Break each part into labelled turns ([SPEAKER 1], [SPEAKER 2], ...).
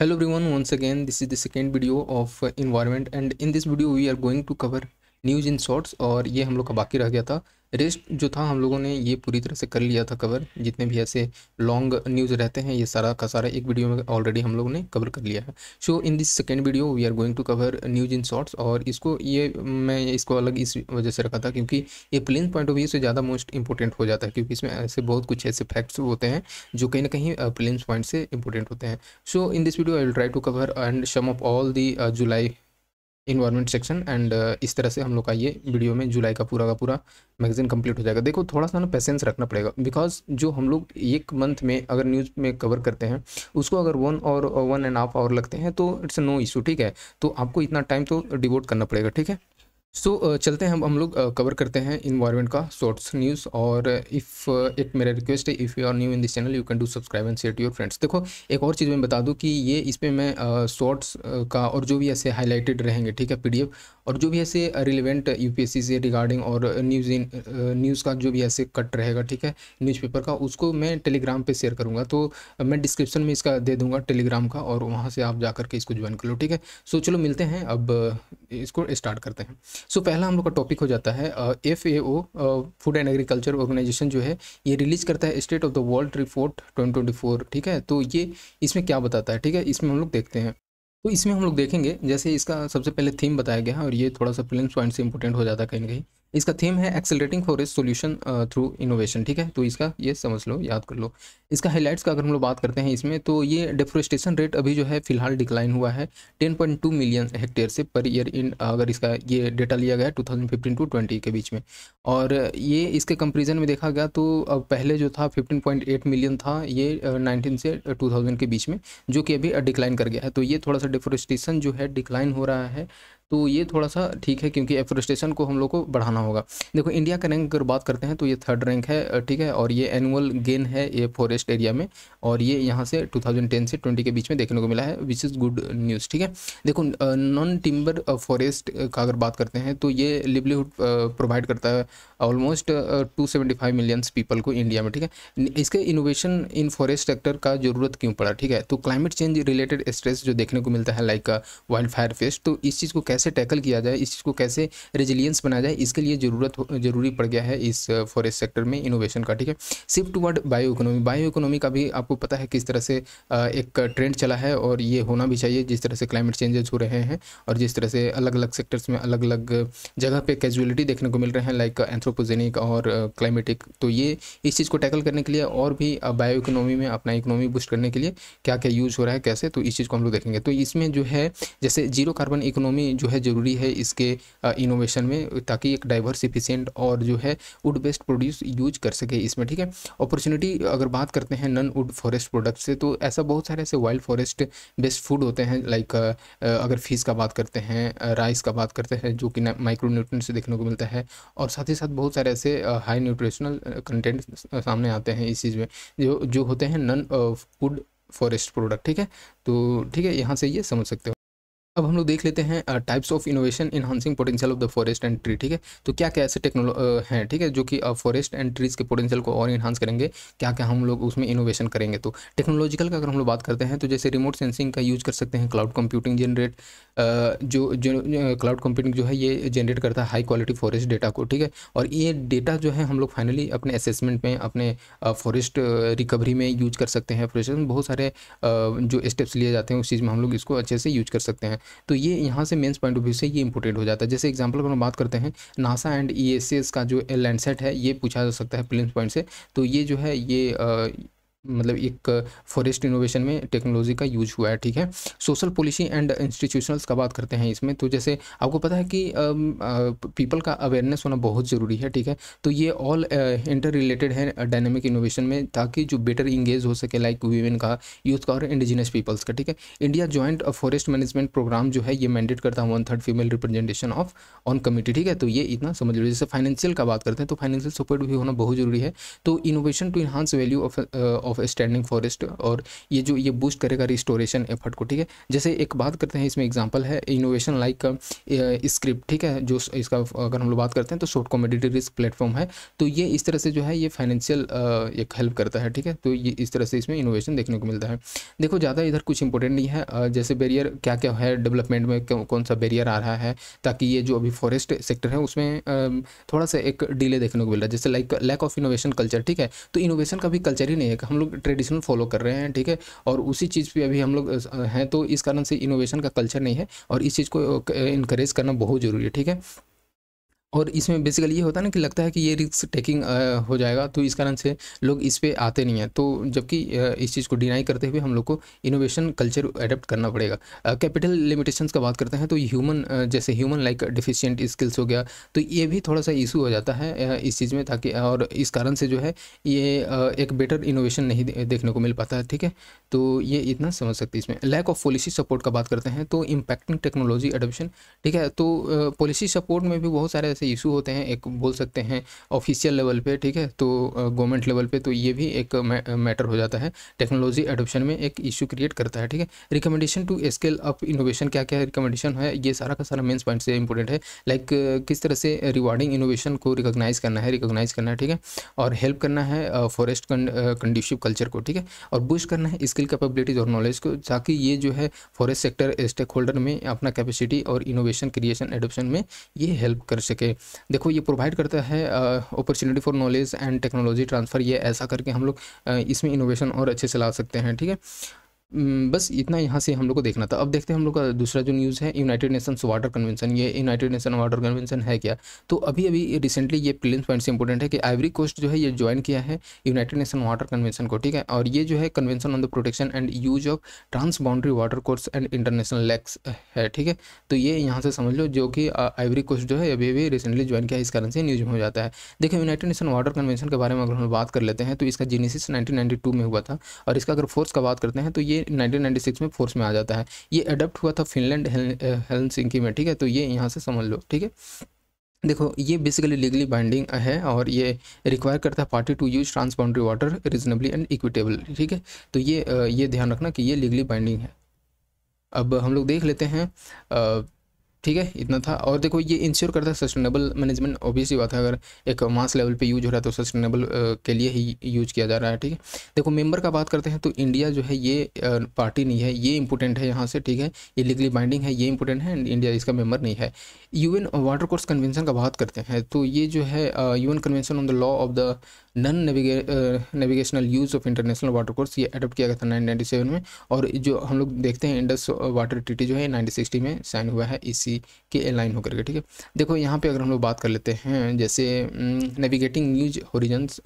[SPEAKER 1] hello everyone once again this is the second video of uh, environment and in this video we are going to cover news in shorts और ये हम लोग का बाकी रह गया था रेस्ट जो था हम लोगों ने ये पूरी तरह से कर लिया था कवर जितने भी ऐसे लॉन्ग न्यूज़ रहते हैं ये सारा का सारा एक वीडियो में ऑलरेडी हम लोगों ने कवर कर लिया है so in this second video we are going to cover news in shorts और इसको ये मैं इसको अलग इस वजह से रखा था क्योंकि ये प्लेन पॉइंट ऑफ व्यू से ज़्यादा मोस्ट इंपॉर्टेंट हो जाता है क्योंकि इसमें ऐसे बहुत कुछ ऐसे फैक्ट्स होते हैं जो कहीं ना कहीं प्लेन्स पॉइंट से इंपॉर्टेंट होते हैं so in this video I will try to cover and some of all the July environment section and इस तरह से हम लोग का ये वीडियो में जुलाई का पूरा का पूरा मैगजीन कंप्लीट हो जाएगा देखो थोड़ा सा ना पेशेंस रखना पड़ेगा बिकॉज जो हम लोग एक मंथ में अगर न्यूज़ में कवर करते हैं उसको अगर वन और वन एंड हाफ आवर लगते हैं तो इट्स नो इशू ठीक है तो आपको इतना टाइम तो डिवोट करना पड़ेगा ठीक है सो so, uh, चलते हैं हम हम लोग कवर uh, करते हैं इन्वायरमेंट का शॉर्ट्स न्यूज़ और इफ़ uh, एक मेरा रिक्वेस्ट है if you are new in this channel you can do subscribe and share to your friends देखो एक और चीज़ मैं बता दूं कि ये इस पर मैं शॉर्ट्स का और जो भी ऐसे हाईलाइटेड रहेंगे ठीक है पीडीएफ और जो भी ऐसे रिलेवेंट यू से रिगार्डिंग और न्यूज़ इन न्यूज़ का जो भी ऐसे कट रहेगा ठीक है न्यूज़पेपर का उसको मैं टेलीग्राम पर शेयर करूँगा तो मैं डिस्क्रिप्शन में इसका दे दूँगा टेलीग्राम का और वहाँ से आप जा करके इसको ज्वाइन कर लो ठीक है सो चलो मिलते हैं अब इसको स्टार्ट करते हैं सो so, पहला हम लोग का टॉपिक हो जाता है F A O food and agriculture organisation जो है ये रिलीज करता है state of the world report twenty ठीक है तो ये इसमें क्या बताता है ठीक है इसमें हम लोग देखते हैं तो इसमें हम लोग देखेंगे जैसे इसका सबसे पहले थीम बताया गया है और ये थोड़ा सा प्लेन पॉइंट से इंपॉर्टेंट हो जाता है कहीं ना कहीं इसका थीम है accelerating forest solution through innovation ठीक है तो इसका ये समझ लो याद कर लो इसका हाईलाइट्स का अगर हम लोग बात करते हैं इसमें तो ये डिफोरेस्टेशन रेट अभी जो है फिलहाल डिक्लाइन हुआ है 10.2 मिलियन हेक्टेयर से पर ईयर इन अगर इसका ये डेटा लिया गया है थाउजेंड टू ट्वेंटी के बीच में और ये इसके कंपेरिजन में देखा गया तो uh, पहले जो था फिफ्टीन मिलियन था ये नाइनटीन uh, से टू uh, के बीच में जो कि अभी डिक्लाइन कर गया है तो ये थोड़ा सा डिफोरेस्टेशन जो है डिक्लाइन हो रहा है तो ये थोड़ा सा ठीक है क्योंकि एफोरेस्टेशन को हम लोग को बढ़ाना होगा देखो इंडिया का रैंक अगर बात करते हैं तो ये थर्ड रैंक है ठीक है और ये एनुअल गेन है ये फॉरेस्ट एरिया में और ये यहाँ से 2010 से 20 के बीच में देखने को मिला है विच इज़ गुड न्यूज़ ठीक है देखो नॉन टिम्बर फॉरेस्ट का अगर बात करते हैं तो ये लिवलीहुड प्रोवाइड करता है almost two seventy five millions people को इंडिया में ठीक है इसके इनोवेशन इन फॉरेस्ट सेक्टर का ज़रूरत क्यों पड़ा ठीक है तो क्लाइमेट चेंज रिलेटेड स्ट्रेस जो देखने को मिलता है लाइक वाइल्ड फायर फेस्ट तो इस चीज़ को कैसे टैकल किया जाए इस चीज़ को कैसे रेजिलियंस बनाया जाए इसके लिए ज़रूरत ज़रूरी पड़ गया है इस फॉरेस्ट सेक्टर में इनोवेशन का ठीक है shift word bio economy bio economy का भी आपको पता है किस तरह से एक ट्रेंड चला है और ये होना भी चाहिए जिस तरह से क्लाइमेट चेंजेस हो रहे हैं और जिस तरह से अलग अलग सेक्टर्स में अलग अलग जगह पर कैजुअलिटी देखने को मिल रहे हैं लाइक एंथ्रोपोजेनिक और क्लाइमेटिक तो ये इस चीज़ को टैकल करने के लिए और भी बायो इकोनॉमी में अपना इकोनॉमी बूस्ट करने के लिए क्या क्या यूज़ हो रहा है कैसे तो इस चीज़ को हम लोग देखेंगे तो इसमें जो है जैसे जीरो कार्बन इकोनॉमी जो जो है ज़रूरी है इसके इनोवेशन में ताकि एक डाइवर्सिफिशेंट और जो है वुड बेस्ड प्रोड्यूस यूज कर सके इसमें ठीक है अपॉर्चुनिटी अगर बात करते हैं नन वुड फॉरेस्ट प्रोडक्ट से तो ऐसा बहुत सारे ऐसे वाइल्ड फॉरेस्ट बेस्ड फूड होते हैं लाइक अगर फिश का बात करते हैं राइस का बात करते हैं जो कि माइक्रो से देखने को मिलता है और साथ ही साथ बहुत सारे ऐसे हाई न्यूट्रिशनल कंटेंट सामने आते हैं इस चीज़ में जो जो होते हैं नन वुड फॉरेस्ट प्रोडक्ट ठीक है तो ठीक है यहाँ से ये समझ सकते हो अब हम लोग देख लेते हैं types of innovation enhancing potential of the forest and tree ठीक है तो क्या क्या ऐसे टेक्नोलो हैं ठीक है जो कि फॉरेस्ट एंड ट्रीज़ के पोटेंशियल को और इन्हांस करेंगे क्या क्या हम लोग उसमें इनोवेशन करेंगे तो टेक्नोलॉजिकल का अगर हम लोग बात करते हैं तो जैसे रिमोट सेंसिंग का यूज़ कर सकते हैं क्लाउड कंप्यूटिंग जनरेट जो जो क्लाउड कंप्यूटिंग जो है ये जनरेट करता है हाई क्वालिटी फॉरेस्ट डेटा को ठीक है और ये डेटा जो है हम लोग फाइनली अपने असेसमेंट में अपने फॉरेस्ट रिकवरी में यूज कर सकते हैं फॉरेस्ट बहुत सारे जो स्टेप्स लिए जाते हैं उस चीज़ में हम लोग इसको अच्छे से यूज कर सकते हैं तो ये यहाँ से मेन्स पॉइंट ऑफ व्यू से ये इंपोर्टेंट हो जाता है जैसे एग्जाम्पल अगर हम बात करते हैं नासा एंड ई का जो लैंडसेट है ये पूछा जा सकता है प्लेन पॉइंट से तो ये जो है ये मतलब एक फॉरेस्ट uh, इनोवेशन में टेक्नोलॉजी का यूज हुआ है ठीक है सोशल पॉलिसी एंड इंस्टीट्यूशनल्स का बात करते हैं इसमें तो जैसे आपको पता है कि पीपल um, uh, का अवेयरनेस होना बहुत ज़रूरी है ठीक है तो ये ऑल इंटर रिलेटेड है डायनेमिक uh, इनोवेशन में ताकि जो बेटर इंगेज हो सके लाइक वीमेन का यूथ का और इंडिजिनस पीपल्स का ठीक है India joint forest management programme जो है ये मैंडेट करता है one third female representation of on committee ठीक है तो ये इतना समझ लो जैसे फाइनेंशियल का बात करते हैं तो फाइनेंशियल सपोर्ट भी होना बहुत जरूरी है तो innovation to enhance value of of standing forest और ये जो ये बूस्ट करेगा रिस्टोरेशन एफर्ट को ठीक है जैसे एक बात करते हैं इसमें एग्जाम्पल है इनोवेशन लाइक स्क्रिप्ट ठीक है जो इसका अगर हम लोग बात करते हैं तो शॉर्ट कॉमेडिटी रिस्क प्लेटफॉर्म है तो ये इस तरह से जो है ये फाइनेंशियल uh, एक हेल्प करता है ठीक है तो ये इस तरह से इसमें इनोवेशन देखने को मिलता है देखो ज़्यादा इधर कुछ इंपॉर्टेंट नहीं है जैसे बैरियर क्या क्या है डेवलपमेंट में कौन सा बैरियर आ रहा है ताकि ये जो अभी फॉरेस्ट सेक्टर है उसमें थोड़ा सा एक डिले देखने को मिल रहा है जैसे like lack of innovation culture ठीक है तो इनोवेशन का भी कल्चर ही नहीं है हम लोग लोग ट्रेडिशनल फॉलो कर रहे हैं ठीक है और उसी चीज़ पर अभी हम लोग हैं तो इस कारण से इनोवेशन का कल्चर नहीं है और इस चीज़ को इनक्रेज करना बहुत ज़रूरी है ठीक है और इसमें बेसिकली ये होता है ना कि लगता है कि ये रिस्क टेकिंग हो जाएगा तो इस कारण से लोग इस पर आते नहीं हैं तो जबकि इस चीज़ को डिनाई करते हुए हम लोग को इनोवेशन कल्चर एडेप्ट करना पड़ेगा कैपिटल लिमिटेशंस का बात करते हैं तो ह्यूमन जैसे ह्यूमन लाइक डिफिशियंट स्किल्स हो गया तो ये भी थोड़ा सा इशू हो जाता है इस चीज़ में ताकि और इस कारण से जो है ये एक बेटर इनोवेशन नहीं देखने को मिल पाता है ठीक है तो ये इतना समझ सकते इसमें लैक ऑफ पॉलिसी सपोर्ट का बात करते हैं तो इम्पैक्टिंग टेक्नोलॉजी एडोप्शन ठीक है तो पॉलिसी सपोर्ट में भी बहुत सारे ऐसे से इशू होते हैं एक बोल सकते हैं ऑफिशियल लेवल पे ठीक है तो गवर्नमेंट लेवल पे तो ये भी एक मैटर हो जाता है टेक्नोलॉजी एडोप्शन में एक इशू क्रिएट करता है ठीक है recommendation to scale up innovation क्या क्या रिकमेंडेशन है ये सारा का सारा मेन्स पॉइंट से इंपॉर्टेंट है लाइक like, किस तरह से रिवॉर्डिंग इनोवेशन को रिकोगनाइज़ करना है रिकोगनाइज़ करना है ठीक है और हेल्प करना है फॉरेस्ट कंडीशिव कल्चर को ठीक है और बूस्ट करना है स्किल कैपेबिलिटीज़ और नॉलेज को ताकि ये जो है फॉरेस्ट सेक्टर स्टेक होल्डर में अपना कैपेसिटी और इनोवेशन क्रिएशन एडोप्शन में ये हेल्प कर सके ओके देखो ये प्रोवाइड करता है opportunity for knowledge and technology transfer ये ऐसा करके हम लोग इसमें इनोवेशन और अच्छे से ला सकते हैं ठीक है हम्म, बस इतना यहाँ से हम लोग को देखना था अब देखते हैं हम लोग का दूसरा जो न्यूज़ है यूनाइटेड नेशंस वाटर कन्वेंशन ये यूनाइटेड नेशन वाटर कन्वेंशन है क्या तो अभी अभी रिसेंटली ये प्लेन पॉइंट से इंपॉर्टेंट है कि आइवरी कोस्ट जो है ये ज्वाइन किया है यूनाइटेड नेशन वाटर कन्वेंशन को ठीक है और ये जो है convention on the protection and use of transboundary water course and international lakes है ठीक है तो ये यहाँ से समझ लो जो कि आइवरी कोस्ट जो है अभी अभी रिसेंटली ज्वाइन किया है इस कारण से न्यूज में हो जाता है देखिए यूनाइटेड नेशन वाटर कन्वेंशन के बारे में अगर हम बात कर लेते हैं तो इसका जीनीसिस नाइनटीन में हुआ था और इसका अगर फोर्स का बात करते हैं तो ये ये 1996 में फोर्स में आ जाता है ये अडप्ट हुआ था फिनलैंड हेलसिंकी में ठीक है तो ये यहाँ से समझ लो ठीक है देखो ये बेसिकली लीगली बाइंडिंग है और ये रिक्वायर करता है party to use transboundary water reasonably and equitable ठीक है तो ये ये ध्यान रखना कि ये लीगली बाइंडिंग है अब हम लोग देख लेते हैं आ, ठीक है इतना था और देखो ये इंश्योर करता है सस्टेनेबल मैनेजमेंट ऑब्वियस ही बात है अगर एक मास लेवल पे यूज हो रहा है तो सस्टेनेबल के लिए ही यूज किया जा रहा है ठीक है देखो मेंबर का बात करते हैं तो इंडिया जो है ये पार्टी नहीं है ये इंपॉर्टेंट है यहाँ से ठीक है ये लीगली बाइंडिंग है ये इंपॉर्टेंट है एंड इंडिया इसका मेंबर नहीं है एन वाटर कोर्स कन्वेंशन का बात करते हैं तो ये जो है an convention on the law of the non navigational use of international water course ये अडोप्ट किया गया था नाइनटीन में और जो हम लोग देखते हैं इंडस वाटर ट्रीटी जो है नाइनटीन में साइन हुआ है इसी के अलाइन होकर के ठीक है देखो यहाँ पे अगर हम लोग बात कर लेते हैं जैसे navigating news horizons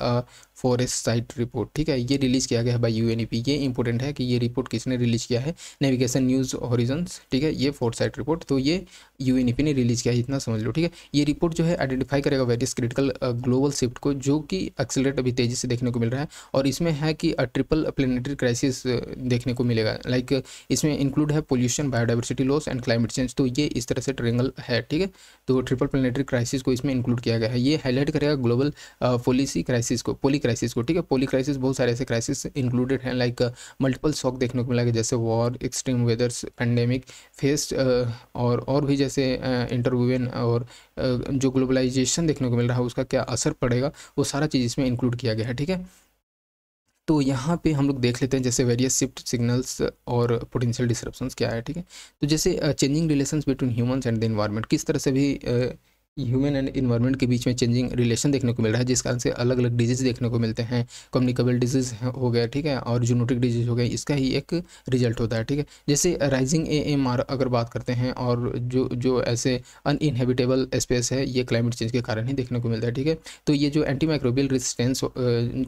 [SPEAKER 1] foresight report ठीक है ये रिलीज़ किया गया है बाई यू e ये इंपॉर्टेंट है कि ये रिपोर्ट किसने रिलीज़ किया है नेविगेशन न्यूज़ होरिजन्स ठीक है ये फोर्थ साइट रिपोर्ट तो ये यू e ने रिलीज़ किया है इतना समझ लो ठीक है ये रिपोर्ट जो है आइडेंटिफाई करेगा वेरियस क्रिटिकल ग्लोबल शिफ्ट को जो कि अक्सर एक्सलेट अभी तेज़ी से देखने को मिल रहा है और इसमें है कि ट्रिपल प्लेनेटरी क्राइसिस देखने को मिलेगा लाइक इसमें इंक्लूड है pollution biodiversity loss and climate change तो ये इस तरह से ट्रेंगल है ठीक है तो ट्रिपल प्लेनेटरी क्राइसिस को इसमें इंक्लूड किया गया है ये हाईलाइट करेगा ग्लोबल पॉलिसी क्राइसिस को पोली क्राइसिस को ठीक है पोली क्राइसिस बहुत सारे ऐसे क्राइसिस इंक्लूडेड हैं लाइक मल्टीपल शॉक देखने को मिला जैसे war extreme weathers pandemic pest और और भी जैसे इंटरव्यून और जो ग्लोबलाइजेशन देखने को मिल रहा है उसका क्या असर पड़ेगा वो सारा चीज़ इसमें इंक्लूड किया गया है ठीक है तो यहाँ पे हम लोग देख लेते हैं जैसे वेरियस शिफ्ट सिग्नल्स और पोटेंशियल डिस्क्रप्शन क्या है ठीक है तो जैसे changing relations between humans and the environment किस तरह से भी uh, ह्यूमन एंड इन्वायरमेंट के बीच में चेंजिंग रिलेशन देखने को मिल रहा है जिस कारण से अलग अलग डिजीज़ देखने को मिलते हैं कम्युनिकेबल डिजीज़ हो गया ठीक है और जूनोटिक डिजीज़ हो गए इसका ही एक रिजल्ट होता है ठीक है जैसे राइजिंग ए एम आर अगर बात करते हैं और जो जो ऐसे अनइनहेबिटेबल स्पेस है ये क्लाइमेट चेंज के कारण ही देखने को मिलता है ठीक है तो ये जो एंटी माइक्रोबियल रेजिस्टेंस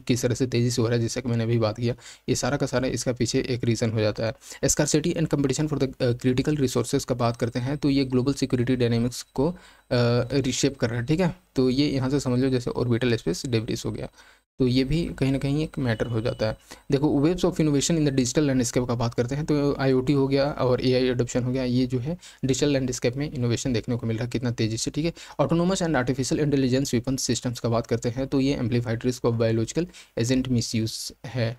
[SPEAKER 1] किस तरह से तेज़ी से हो रहा है जैसे कि मैंने अभी बात किया ये सारा का सारा इसका पीछे एक रीज़न हो जाता है scarcity and competition for the critical resources का बात करते हैं तो ये ग्लोबल सिक्योरिटी डायनेमिक्स को रिशेप कर रहा है ठीक है तो ये यहाँ से समझ लो जैसे ऑर्बिटल स्पेस डेवरिस हो गया तो ये भी कहीं ना कहीं एक मैटर हो जाता है देखो webs of innovation in the digital landscape का बात करते हैं तो आईओटी हो गया और एआई एडोप्शन हो गया ये जो है डिजिटल लैंडस्केप में इनोवेशन देखने को मिल रहा है कितना तेजी से ठीक है autonomous and artificial intelligence weapon systems का बात करते हैं तो ये amplified risk of biological agent miss है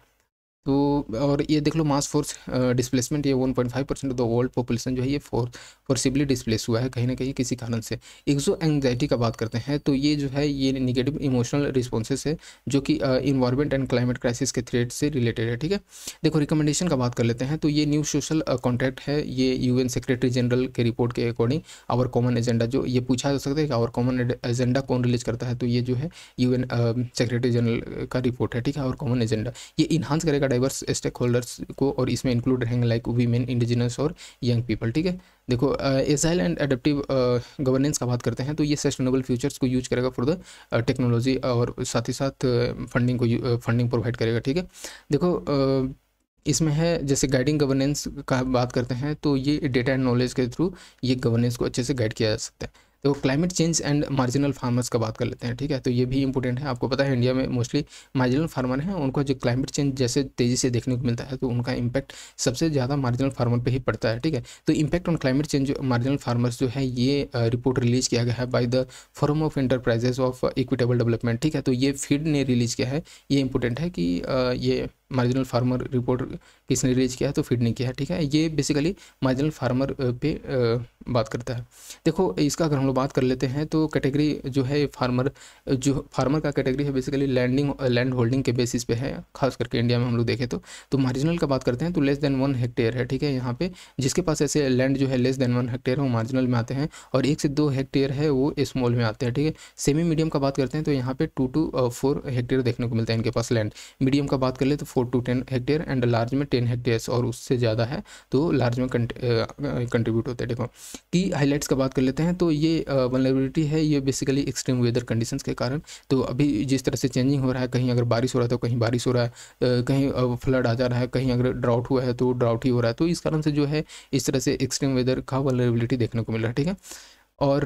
[SPEAKER 1] तो और ये देख लो मास फोर्स डिस्प्लेसमेंट ये one point five percent of the world population जो है ये फोर फोर्सिबली डिस्प्लेस हुआ है कहीं ना कहीं किसी कारण से एक्जो एंगजाइटी का बात करते हैं तो ये जो है ये निगेटिव इमोशनल रिस्पॉन्सेस है जो कि इन्वायरमेंट एंड क्लाइमेट क्राइसिस के थ्रेड से रिलेटेड है ठीक है देखो रिकमेंडेशन का बात कर लेते हैं तो ये न्यू सोशल कॉन्ट्रैक्ट है ये यू सेक्रेटरी जनरल के रिपोर्ट के अकॉर्डिंग आवर कॉमन एजेंडा जो ये पूछा जा सकता है कि आवर कॉमन एजेंडा कौन रिलीज करता है तो ये जो है यू सेक्रेटरी जनरल का रिपोर्ट है ठीक है आवर कॉमन एजेंडा ये इन्हांस करेगा डाइवर्स स्टेक होल्डर्स को और इसमें इंक्लूड रहेंगे लाइक वीमेन इंडिजिनस और यंग पीपल ठीक है देखो एजाइल एंड एडेप्टिव गवर्नेंस का बात करते हैं तो ये सस्टेनेबल फ्यूचर्स को यूज करेगा फॉर द टेक्नोलॉजी और साथ ही साथ फंडिंग को फंडिंग प्रोवाइड करेगा ठीक है देखो uh, इसमें है जैसे गाइडिंग गवर्नेंस का बात करते हैं तो ये डेटा एंड नॉलेज के थ्रू ये गवर्नेंस को अच्छे से गाइड किया जा सकता है तो climate change and marginal farmers का बात कर लेते हैं ठीक है तो ये भी इंपॉर्टेंट है आपको पता है इंडिया में मोस्टली मार्जिनल फार्मर हैं उनको जो क्लाइमेट चेंज जैसे तेज़ी से देखने को मिलता है तो उनका इम्पैक्ट सबसे ज़्यादा मार्जिनल फार्मर पर ही पड़ता है ठीक है तो impact on climate change marginal farmers जो है ये रिपोर्ट रिलीज किया गया है by the forum of enterprises of equitable development ठीक है तो ये फीड ने रिलीज किया है ये इंपॉर्टेंट है कि ये मार्जिनल फार्मर रिपोर्ट किसने रिलीज किया है तो फीड ने किया है ठीक है ये बेसिकली मार्जिनल फार्मर पे बात करता है देखो इसका अगर हम लोग बात कर लेते हैं तो कैटेगरी जो है फार्मर जो फार्मर का कैटेगरी है बेसिकली लैंडिंग लैंड होल्डिंग के बेसिस पे है खास करके इंडिया में हम लोग देखें तो तो मार्जिनल का बात करते हैं तो लेस देन वन हेक्टेयर है ठीक है यहाँ पे जिसके पास ऐसे लैंड जो है लेस देन वन हेक्टेयर है वो मार्जिनल में आते हैं और एक से दो हेक्टेयर है वो स्मॉल में आते हैं ठीक है सेमी मीडियम का बात करते हैं तो यहाँ पे टू टू फोर हेक्टेयर देखने को मिलता है इनके पास लैंड मीडियम का बात कर ले तो four to ten hectare and large में टेन हेक्टेयर्स और उससे ज़्यादा है तो लार्ज में कंट्रीब्यूट होते हैं देखो की हाईलाइट्स का बात कर लेते हैं तो ये वनरेबिलिटी है ये बेसिकली एक्सट्रीम वेदर कंडीशन के कारण तो अभी जिस तरह से चेंजिंग हो रहा है कहीं अगर बारिश हो रहा है तो कहीं बारिश हो रहा है कहीं फ्लड आ जा रहा है कहीं अगर ड्राउट हुआ है तो ड्राउट ही हो रहा है तो इस कारण से जो है इस तरह से एक्सट्रीम वेदर का वनरेबिलिटी देखने को मिल रहा है ठीक है और